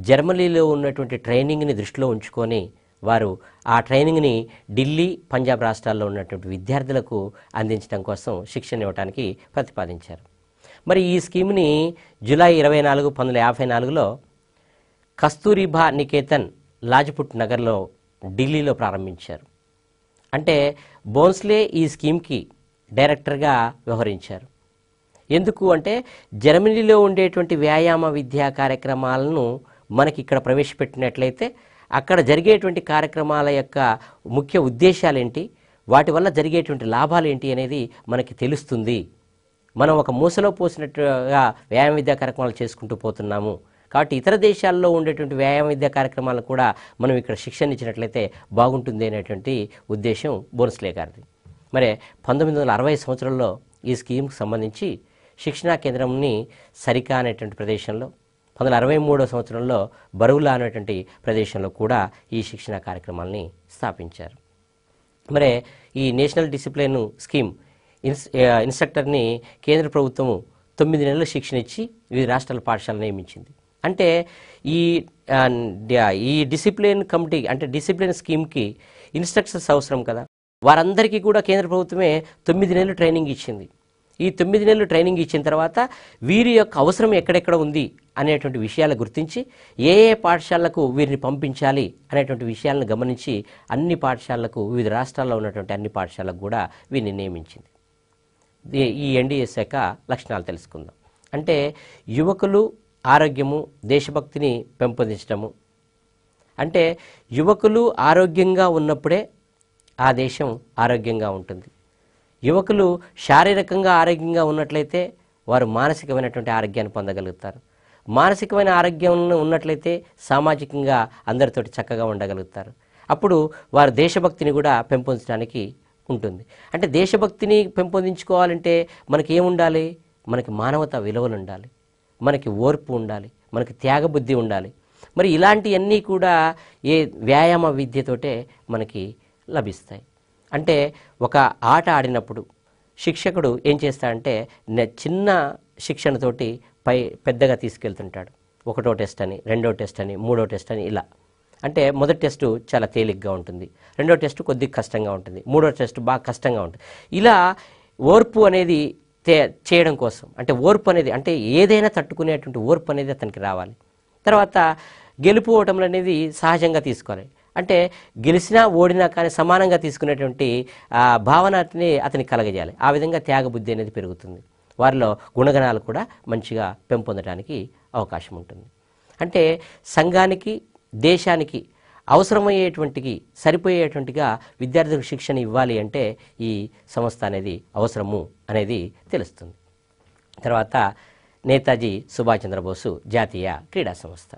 జర్మనీలో ఉన్నటువంటి ట్రైనింగ్ని దృష్టిలో ఉంచుకొని వారు ఆ ట్రైనింగ్ని ఢిల్లీ పంజాబ్ రాష్ట్రాల్లో ఉన్నటువంటి విద్యార్థులకు అందించడం కోసం శిక్షణ ఇవ్వడానికి ప్రతిపాదించారు మరి ఈ స్కీమ్ని జూలై ఇరవై నాలుగు పంతొమ్మిది యాభై నాలుగులో కస్తూరిబా నికేతన్ లాజ్పుట్ నగర్లో ఢిల్లీలో ప్రారంభించారు అంటే బోన్స్లే ఈ స్కీమ్కి డైరెక్టర్గా వ్యవహరించారు ఎందుకు అంటే జర్మనీలో ఉండేటువంటి వ్యాయామ విద్యా కార్యక్రమాలను మనకి ఇక్కడ ప్రవేశపెట్టినట్లయితే అక్కడ జరిగేటువంటి కార్యక్రమాల యొక్క ముఖ్య ఉద్దేశాలు ఏంటి వాటి వల్ల జరిగేటువంటి లాభాలు ఏంటి అనేది మనకి తెలుస్తుంది మనం ఒక మూసలో పోసినట్టుగా వ్యాయామ విద్యా కార్యక్రమాలు చేసుకుంటూ పోతున్నాము కాబట్టి ఇతర దేశాల్లో ఉండేటువంటి వ్యాయామ విద్యా కార్యక్రమాలు కూడా మనం ఇక్కడ శిక్షణ ఇచ్చినట్లయితే బాగుంటుంది అనేటువంటి ఉద్దేశం బోనస్లే గారిది మరి పంతొమ్మిది వందల అరవై సంవత్సరంలో ఈ స్కీమ్కి సంబంధించి శిక్షణా కేంద్రంని సరికా అనేటువంటి ప్రదేశంలో వందల అరవై మూడో సంవత్సరంలో బరువులా అనేటువంటి ప్రదేశంలో కూడా ఈ శిక్షణ కార్యక్రమాల్ని స్థాపించారు మరి ఈ నేషనల్ డిసిప్లిన్ స్కీమ్ ఇన్స్ ఇన్స్ట్రక్టర్ని కేంద్ర ప్రభుత్వము తొమ్మిది నెలలు శిక్షణ ఇచ్చి వివిధ రాష్ట్రాల పాఠశాల నియమించింది అంటే ఈ ఈ డిసిప్లిన్ కమిటీ అంటే డిసిప్లిన్ స్కీమ్కి ఇన్స్ట్రక్టర్స్ అవసరం కదా వారందరికీ కూడా కేంద్ర ప్రభుత్వమే తొమ్మిది నెలలు ట్రైనింగ్ ఇచ్చింది ఈ తొమ్మిది నెలలు ట్రైనింగ్ ఇచ్చిన తర్వాత వీరి యొక్క అవసరం ఎక్కడెక్కడ ఉంది అనేటువంటి విషయాలు గుర్తించి ఏ ఏ పాఠశాలకు వీరిని పంపించాలి అనేటువంటి విషయాలను గమనించి అన్ని పాఠశాలకు వివిధ రాష్ట్రాల్లో ఉన్నటువంటి అన్ని పాఠశాలకు కూడా వీరిని నియమించింది ఈ ఎన్డీఏ శాఖ లక్షణాలు తెలుసుకుందాం అంటే యువకులు ఆరోగ్యము దేశభక్తిని పెంపొందించడము అంటే యువకులు ఆరోగ్యంగా ఉన్నప్పుడే ఆ దేశం ఆరోగ్యంగా ఉంటుంది యువకులు శారీరకంగా ఆరోగ్యంగా ఉన్నట్లయితే వారు మానసికమైనటువంటి ఆరోగ్యాన్ని పొందగలుగుతారు మానసికమైన ఆరోగ్యంలో ఉన్నట్లయితే సామాజికంగా అందరితోటి చక్కగా ఉండగలుగుతారు అప్పుడు వారు దేశభక్తిని కూడా పెంపొందించడానికి ఉంటుంది అంటే దేశభక్తిని పెంపొందించుకోవాలంటే మనకి ఏముండాలి మనకి మానవత విలువలు ఉండాలి మనకి ఓర్పు ఉండాలి మనకి త్యాగబుద్ధి ఉండాలి మరి ఇలాంటివన్నీ కూడా ఏ వ్యాయామ విద్యతోటే మనకి లభిస్తాయి అంటే ఒక ఆట ఆడినప్పుడు శిక్షకుడు ఏం చేస్తాడంటే చిన్న శిక్షణతోటి పై పెద్దగా తీసుకెళ్తుంటాడు ఒకటో టెస్ట్ అని రెండో టెస్ట్ అని మూడో టెస్ట్ అని ఇలా అంటే మొదటి టెస్టు చాలా తేలిగ్గా ఉంటుంది రెండో టెస్ట్ కొద్దిగా కష్టంగా ఉంటుంది మూడో టెస్ట్ బాగా కష్టంగా ఉంటుంది ఇలా ఓర్పు అనేది చేయడం కోసం అంటే ఓర్పు అనేది అంటే ఏదైనా తట్టుకునేటువంటి ఓర్పు అనేది అతనికి రావాలి తర్వాత గెలుపు ఓటములు అనేది సహజంగా తీసుకోవాలి అంటే గెలిచినా ఓడినా కానీ సమానంగా తీసుకునేటువంటి భావనని అతనికి కలగజేయాలి ఆ విధంగా త్యాగబుద్ధి అనేది పెరుగుతుంది వారిలో గుణగణాలు కూడా మంచిగా పెంపొందడానికి అవకాశం ఉంటుంది అంటే సంఘానికి దేశానికి అవసరమయ్యేటువంటికి సరిపోయేటువంటిగా విద్యార్థులకు శిక్షణ ఇవ్వాలి అంటే ఈ సంస్థ అనేది అవసరము అనేది తెలుస్తుంది తర్వాత నేతాజీ సుభాష్ చంద్రబోసు జాతీయ క్రీడా సంస్థ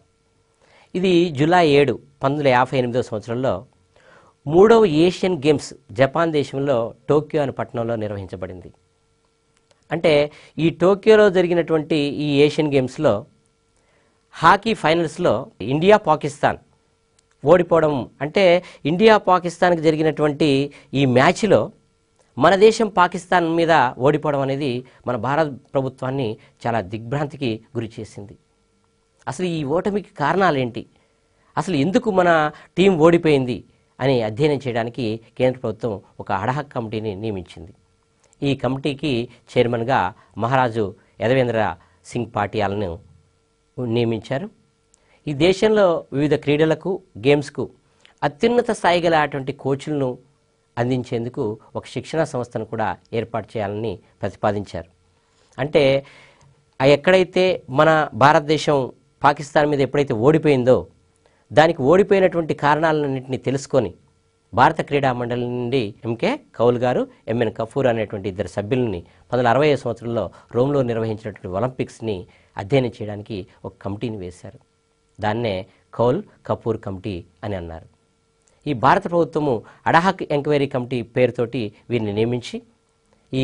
ఇది జూలై ఏడు పంతొమ్మిది యాభై ఎనిమిదో సంవత్సరంలో మూడవ ఏషియన్ గేమ్స్ జపాన్ దేశంలో టోక్యో అనే పట్టణంలో నిర్వహించబడింది అంటే ఈ టోక్యోలో జరిగినటువంటి ఈ ఏషియన్ గేమ్స్లో హాకీ ఫైనల్స్లో ఇండియా పాకిస్తాన్ ఓడిపోవడం అంటే ఇండియా పాకిస్తాన్కి జరిగినటువంటి ఈ మ్యాచ్లో మన దేశం పాకిస్తాన్ మీద ఓడిపోవడం అనేది మన భారత ప్రభుత్వాన్ని చాలా దిగ్భ్రాంతికి గురి చేసింది అసలు ఈ ఓటమికి కారణాలేంటి అసలు ఎందుకు మన టీం ఓడిపోయింది అని అధ్యయనం చేయడానికి కేంద్ర ప్రభుత్వం ఒక అడహక్ కమిటీని నియమించింది ఈ కమిటీకి చైర్మన్గా మహారాజు యదవేంద్ర సింగ్ పాటియాలను నియమించారు ఈ దేశంలో వివిధ క్రీడలకు గేమ్స్కు అత్యున్నత స్థాయి గల అటువంటి కోచ్లను అందించేందుకు ఒక శిక్షణ సంస్థను కూడా ఏర్పాటు చేయాలని ప్రతిపాదించారు అంటే ఎక్కడైతే మన భారతదేశం పాకిస్తాన్ మీద ఎప్పుడైతే ఓడిపోయిందో దానికి ఓడిపోయినటువంటి కారణాలన్నింటినీ తెలుసుకొని భారత క్రీడా మండలి నుండి ఎంకే కౌల్ గారు ఎంఎన్ కఫూర్ అనేటువంటి ఇద్దరు సభ్యులని పంతొమ్మిది అరవై సంవత్సరంలో రోమ్లో నిర్వహించినటువంటి ఒలింపిక్స్ని అధ్యయనం చేయడానికి ఒక కమిటీని వేశారు దాన్నే కౌల్ కపూర్ కమిటీ అని అన్నారు ఈ భారత ప్రభుత్వము అడాహక్ ఎంక్వైరీ కమిటీ పేరుతోటి వీరిని నియమించి ఈ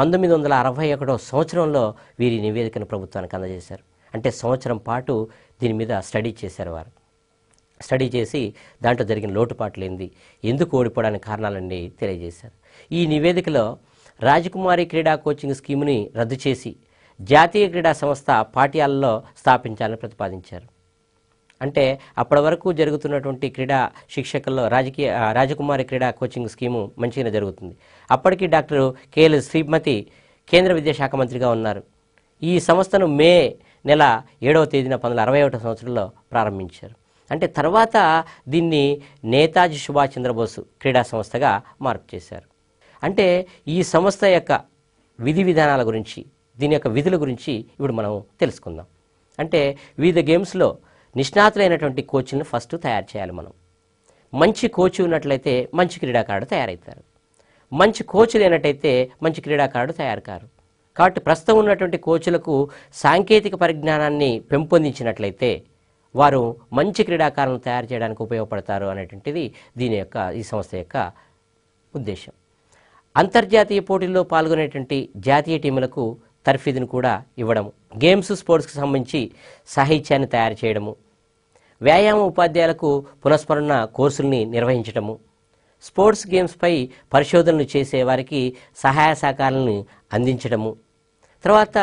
పంతొమ్మిది వందల అరవై ఒకటో సంవత్సరంలో వీరి నివేదికను ప్రభుత్వానికి అందజేశారు అంటే సంవత్సరం పాటు దీని మీద స్టడీ చేశారు వారు స్టడీ చేసి దాంట్లో జరిగిన లోటుపాట్లు ఏంది ఎందుకు ఓడిపోవడానికి కారణాలన్నీ తెలియజేశారు ఈ నివేదికలో రాజకుమారి క్రీడా కోచింగ్ స్కీమ్ని రద్దు చేసి జాతీయ క్రీడా సంస్థ పాఠ్యాలలో స్థాపించాలని ప్రతిపాదించారు అంటే అప్పటి వరకు జరుగుతున్నటువంటి క్రీడా శిక్షకుల్లో రాజకీయ రాజకుమారి క్రీడా కోచింగ్ స్కీము మంచిగానే జరుగుతుంది అప్పటికి డాక్టర్ కేఎల్ శ్రీమతి కేంద్ర విద్యాశాఖ మంత్రిగా ఉన్నారు ఈ సంస్థను మే నెల ఏడవ తేదీన పంతొమ్మిది అరవై ఒకటో సంవత్సరంలో ప్రారంభించారు అంటే తర్వాత దీన్ని నేతాజీ సుభాష్ చంద్రబోస్ క్రీడా సంస్థగా మార్పు చేశారు అంటే ఈ సంస్థ యొక్క విధి విధానాల గురించి దీని యొక్క విధుల గురించి ఇప్పుడు మనం తెలుసుకుందాం అంటే వివిధ గేమ్స్లో నిష్ణాతులైనటువంటి కోచ్లను ఫస్ట్ తయారు చేయాలి మనం మంచి కోచ్ ఉన్నట్లయితే మంచి క్రీడాకారుడు తయారవుతారు మంచి కోచ్ లేనట్టయితే మంచి క్రీడాకారుడు తయారు కారు కాబట్టి ప్రస్తుతం ఉన్నటువంటి కోచ్లకు సాంకేతిక పరిజ్ఞానాన్ని పెంపొందించినట్లయితే వారు మంచి క్రీడాకారులను తయారు చేయడానికి ఉపయోగపడతారు అనేటువంటిది దీని యొక్క ఈ సంస్థ యొక్క ఉద్దేశం అంతర్జాతీయ పోటీల్లో పాల్గొనేటువంటి జాతీయ టీములకు తర్ఫీదును కూడా ఇవ్వడము గేమ్స్ స్పోర్ట్స్కి సంబంధించి సాహిత్యాన్ని తయారు చేయడము వ్యాయామ ఉపాధ్యాయులకు పునఃస్మరణ కోర్సుల్ని నిర్వహించడము స్పోర్ట్స్ గేమ్స్పై పరిశోధనలు చేసే వారికి సహాయ సహకారాలను అందించడము తర్వాత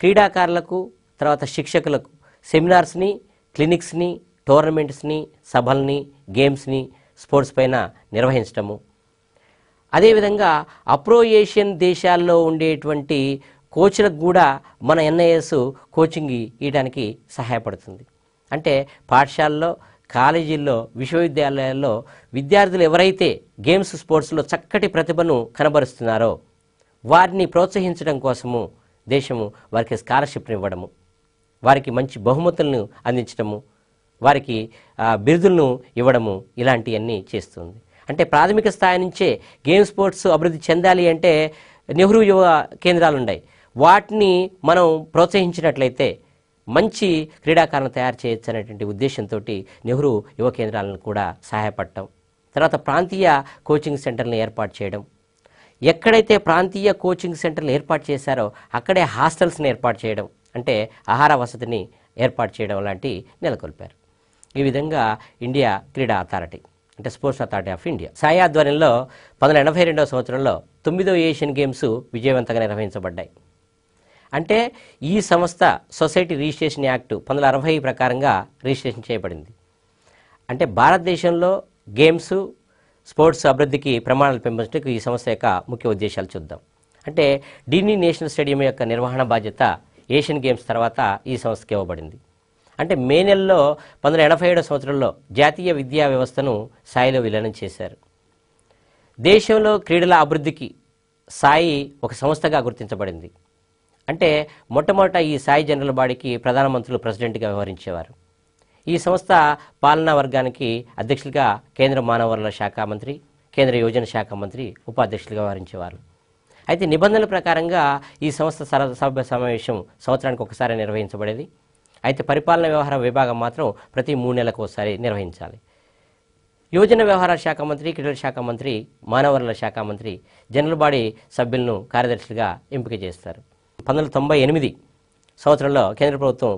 క్రీడాకారులకు తర్వాత శిక్షకులకు సెమినార్స్ని క్లినిక్స్ని టోర్నమెంట్స్ని సభల్ని గేమ్స్ని స్పోర్ట్స్ పైన నిర్వహించటము అదేవిధంగా అప్రో ఏషియన్ దేశాల్లో ఉండేటువంటి కోచ్లకు కూడా మన ఎన్ఐఎస్ కోచింగ్ ఇవ్వడానికి సహాయపడుతుంది అంటే పాఠశాలలో కాలేజీల్లో విశ్వవిద్యాలయాల్లో విద్యార్థులు ఎవరైతే గేమ్స్ స్పోర్ట్స్లో చక్కటి ప్రతిభను కనబరుస్తున్నారో వారిని ప్రోత్సహించడం కోసము దేశము వారికి స్కాలర్షిప్ని ఇవ్వడము వారికి మంచి బహుమతులను అందించడము వారికి బిరుదులను ఇవ్వడము ఇలాంటివన్నీ చేస్తుంది అంటే ప్రాథమిక స్థాయి నుంచే గేమ్ స్పోర్ట్స్ అభివృద్ధి చెందాలి అంటే నెహ్రూ యువ కేంద్రాలు ఉన్నాయి వాటిని మనం ప్రోత్సహించినట్లయితే మంచి క్రీడాకారులను తయారు చేయొచ్చు అనేటువంటి ఉద్దేశంతో నెహ్రూ యువ కేంద్రాలను కూడా సహాయపడటం తర్వాత ప్రాంతీయ కోచింగ్ సెంటర్లను ఏర్పాటు చేయడం ఎక్కడైతే ప్రాంతీయ కోచింగ్ సెంటర్లు ఏర్పాటు చేశారో అక్కడే హాస్టల్స్ని ఏర్పాటు చేయడం అంటే ఆహార వసతిని ఏర్పాటు చేయడం లాంటి నెలకొల్పారు ఈ విధంగా ఇండియా క్రీడా అథారిటీ అంటే sports authority of India SAI ఆధ్వర్యంలో పంతొమ్మిది ఎనభై రెండవ సంవత్సరంలో తొమ్మిదో ఏషియన్ గేమ్స్ విజయవంతంగా నిర్వహించబడ్డాయి అంటే ఈ సంస్థ సొసైటీ రిజిస్ట్రేషన్ యాక్టు పంతొమ్మిది అరవై ప్రకారంగా రిజిస్ట్రేషన్ చేయబడింది అంటే భారతదేశంలో గేమ్స్ స్పోర్ట్స్ అభివృద్ధికి ప్రమాణాలు పెంపొందడానికి ఈ సంస్థ యొక్క ముఖ్య ఉద్దేశాలు చూద్దాం అంటే డీనీ నేషనల్ స్టేడియం యొక్క నిర్వహణ బాధ్యత ఏషియన్ గేమ్స్ తర్వాత ఈ సంస్థకి ఇవ్వబడింది అంటే మే నెలలో పంతొమ్మిది ఎనభై ఏడో సంవత్సరంలో జాతీయ విద్యా వ్యవస్థను సాయిలో విలీనం చేశారు దేశంలో క్రీడల అభివృద్ధికి సాయి ఒక సంస్థగా గుర్తించబడింది అంటే మొట్టమొదట ఈ సాయి జనరల్ బాడీకి ప్రధానమంత్రులు ప్రెసిడెంట్గా వ్యవహరించేవారు ఈ సంస్థ పాలనా వర్గానికి అధ్యక్షులుగా కేంద్ర మానవ వనరుల శాఖ మంత్రి కేంద్ర యోజన శాఖ మంత్రి ఉపాధ్యక్షులుగా వారించేవారు అయితే నిబంధనల ప్రకారంగా ఈ సంస్థ సభ్య సమావేశం సంవత్సరానికి ఒకసారి నిర్వహించబడేది అయితే పరిపాలన వ్యవహార విభాగం మాత్రం ప్రతి మూడు నెలలకు ఒకసారి నిర్వహించాలి యోజన వ్యవహారాల శాఖ మంత్రి క్రీడల శాఖ మంత్రి మానవ వనరుల శాఖ మంత్రి జనరల్ బాడీ సభ్యులను కార్యదర్శులుగా ఎంపిక చేస్తారు పంతొమ్మిది తొంభై ఎనిమిది సంవత్సరంలో కేంద్ర ప్రభుత్వం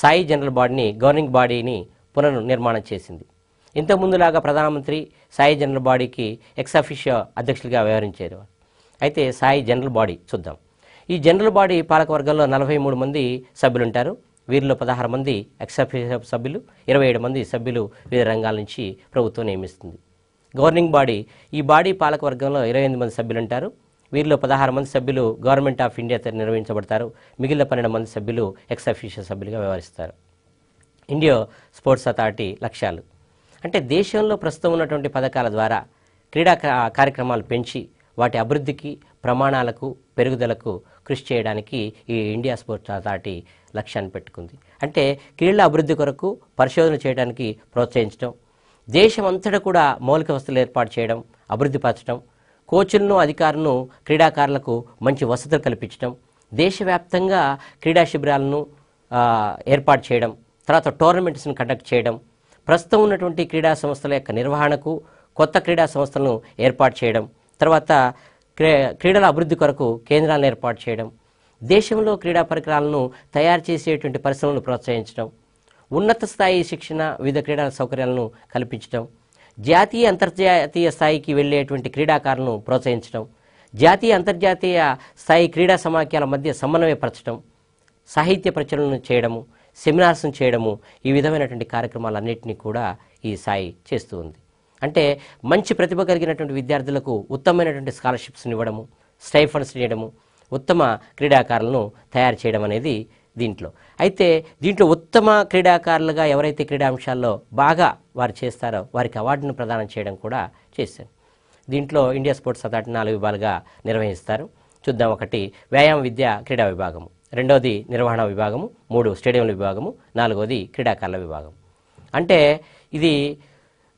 సాయి జనరల్ బాడీని గవర్నింగ్ బాడీని పునర్నిర్మాణం చేసింది ఇంతకుముందులాగా ప్రధానమంత్రి సాయి జనరల్ బాడీకి ఎక్సాఫిషియో అధ్యక్షులుగా వ్యవహరించారు అయితే సాయి జనరల్ బాడీ చూద్దాం ఈ జనరల్ బాడీ పాలకవర్గంలో నలభై మూడు మంది సభ్యులుంటారు వీరిలో పదహారు మంది ఎక్సాఫిషియో సభ్యులు ఇరవై ఏడు మంది సభ్యులు వివిధ రంగాల నుంచి ప్రభుత్వం నియమిస్తుంది గవర్నింగ్ బాడీ ఈ బాడీ పాలకవర్గంలో ఇరవై ఎనిమిది మంది సభ్యులుంటారు వీరిలో పదహారు మంది సభ్యులు గవర్నమెంట్ ఆఫ్ ఇండియా నిర్వహించబడతారు మిగిలిన పన్నెండు మంది సభ్యులు ఎక్స్ అఫీషియల్ సభ్యులుగా వ్యవహరిస్తారు ఇండియా స్పోర్ట్స్ అథారిటీ లక్ష్యాలు అంటే దేశంలో ప్రస్తుతం ఉన్నటువంటి పథకాల ద్వారా క్రీడా కార్యక్రమాలు పెంచి వాటి అభివృద్ధికి ప్రమాణాలకు పెరుగుదలకు కృషి చేయడానికి ఈ ఇండియా స్పోర్ట్స్ అథారిటీ లక్ష్యాన్ని పెట్టుకుంది అంటే క్రీడల అభివృద్ధి కొరకు పరిశోధన చేయడానికి ప్రోత్సహించడం దేశమంతటా కూడా మౌలిక వసతులు ఏర్పాటు చేయడం అభివృద్ధిపరచడం కోచ్లను అధికారులను క్రీడాకారులకు మంచి వసతులు కల్పించడం దేశవ్యాప్తంగా క్రీడా శిబిరాలను ఏర్పాటు చేయడం తర్వాత టోర్నమెంట్స్ను కండక్ట్ చేయడం ప్రస్తుతం ఉన్నటువంటి క్రీడా సంస్థల యొక్క నిర్వహణకు కొత్త క్రీడా సంస్థలను ఏర్పాటు చేయడం తర్వాత క్రీడల అభివృద్ధి కొరకు కేంద్రాలను ఏర్పాటు చేయడం దేశంలో క్రీడా పరికరాలను తయారు చేసేటువంటి పరిశ్రమలను ప్రోత్సహించడం ఉన్నత స్థాయి శిక్షణ వివిధ క్రీడల సౌకర్యాలను కల్పించడం జాతీయ అంతర్జాతీయ స్థాయికి వెళ్లేటువంటి క్రీడాకారులను ప్రోత్సహించడం జాతీయ అంతర్జాతీయ స్థాయి క్రీడా సమాఖ్యల మధ్య సమన్వయపరచడం సాహిత్య ప్రచురణను చేయడము సెమినార్స్ను చేయడము ఈ విధమైనటువంటి కార్యక్రమాలన్నింటినీ కూడా ఈ సాయి చేస్తూ ఉంది అంటే మంచి ప్రతిభ కలిగినటువంటి విద్యార్థులకు ఉత్తమమైనటువంటి స్కాలర్షిప్స్ని ఇవ్వడము స్టైఫండ్స్ చేయడము ఉత్తమ క్రీడాకారులను తయారు చేయడం అనేది దీంట్లో అయితే దీంట్లో ఉత్తమ క్రీడాకారులుగా ఎవరైతే క్రీడాంశాల్లో బాగా వారు చేస్తారో వారికి అవార్డును ప్రదానం చేయడం కూడా చేశారు దీంట్లో ఇండియా స్పోర్ట్స్ అథారిటీ నాలుగు విభాగాలుగా నిర్వహిస్తారు చూద్దాం ఒకటి వ్యాయామ విద్య క్రీడా విభాగము రెండవది నిర్వహణ విభాగము మూడు స్టేడియంల విభాగము నాలుగవది క్రీడాకారుల విభాగం అంటే ఇది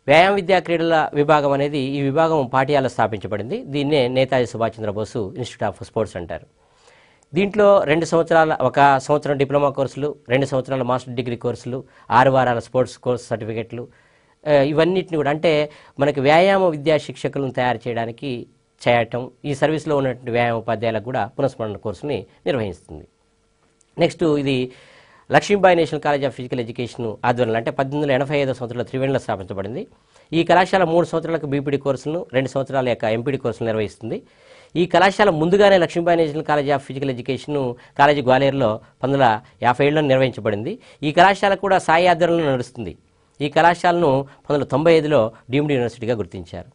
వ్యాయామ విద్యా క్రీడల విభాగం అనేది ఈ విభాగం పాఠ్యాలు స్థాపించబడింది దీన్నే Netaji Subhash Chandrabose institute of sports అంటారు దీంట్లో రెండు సంవత్సరాల ఒక సంవత్సరం డిప్లొమా కోర్సులు రెండు సంవత్సరాల మాస్టర్ డిగ్రీ కోర్సులు ఆరు వారాల స్పోర్ట్స్ కోర్స్ సర్టిఫికెట్లు ఇవన్నిటిని కూడా అంటే మనకి వ్యాయామ విద్యా శిక్షకులను తయారు చేయడానికి చేయటం ఈ సర్వీస్లో ఉన్నటువంటి వ్యాయామ ఉపాధ్యాయులకు కూడా పునఃస్మరణ కోర్సుని నిర్వహిస్తుంది నెక్స్ట్ ఇది Lakshmibai national college of physical education ఆధ్వర్యంలో అంటే పద్దెనిమిది వందల ఎనభై ఐదు సంవత్సరంలో త్రివేణిలో స్థాపించబడింది ఈ కళాశాల మూడు సంవత్సరాలకు బీపీడీ కోర్సులను రెండు సంవత్సరాల యొక్క ఎంపీడీ కోర్సులు నిర్వహిస్తుంది ఈ కళాశాల ముందుగానే Lakshmibai national college of physical education college గ్వాలియర్లో పంతొమ్మిది వందల యాభై ఏడులో నిర్వహించబడింది ఈ కళాశాల కూడా సాయి ఆధ్వర్యంలో నడుస్తుంది ఈ కళాశాలను పంతొమ్మిది వందల తొంభై ఐదులో డీమ్డ్ యూనివర్సిటీగా గుర్తించారు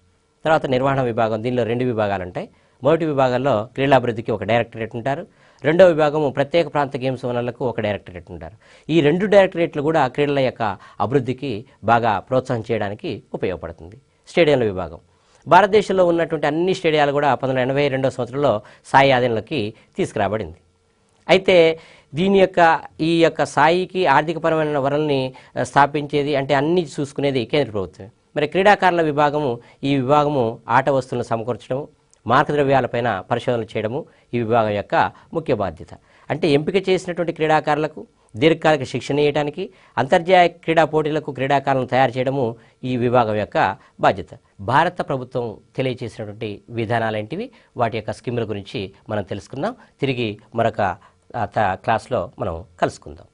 తర్వాత నిర్వహణ విభాగం దీనిలో రెండు విభాగాలు ఉంటాయి మొదటి విభాగాల్లో క్రీడాభివృద్ధికి ఒక డైరెక్టరేట్ ఉంటారు రెండో విభాగము ప్రత్యేక ప్రాంత గేమ్స్ వనరులకు ఒక డైరెక్టరేట్ ఉంటారు ఈ రెండు డైరెక్టరేట్లు కూడా క్రీడల యొక్క అభివృద్ధికి బాగా ప్రోత్సాహం చేయడానికి ఉపయోగపడుతుంది స్టేడియంల విభాగం భారతదేశంలో ఉన్నటువంటి అన్ని స్టేడియాలు కూడా పంతొమ్మిది ఎనభై రెండో సంవత్సరంలో సాయి ఆధీనంలోకి తీసుకురాబడింది అయితే దీని యొక్క ఈ యొక్క సాయికి ఆర్థికపరమైన వరల్ని స్థాపించేది అంటే అన్ని చూసుకునేది కేంద్ర ప్రభుత్వం మరి క్రీడాకారుల విభాగము ఈ విభాగము ఆట వస్తువులను సమకూర్చడం ద్రవ్యాలపైన పరిశోధనలు చేయడము ఈ విభాగం యొక్క ముఖ్య బాధ్యత అంటే ఎంపిక చేసినటువంటి క్రీడాకారులకు దీర్ఘకాలిక శిక్షణ ఇవ్వడానికి అంతర్జాతీయ క్రీడా పోటీలకు క్రీడాకారులను తయారు చేయడము ఈ విభాగం యొక్క బాధ్యత భారత ప్రభుత్వం తెలియజేసినటువంటి విధానాలేంటివి వాటి యొక్క స్కీముల గురించి మనం తెలుసుకుందాం తిరిగి మరొక క్లాస్లో మనం కలుసుకుందాం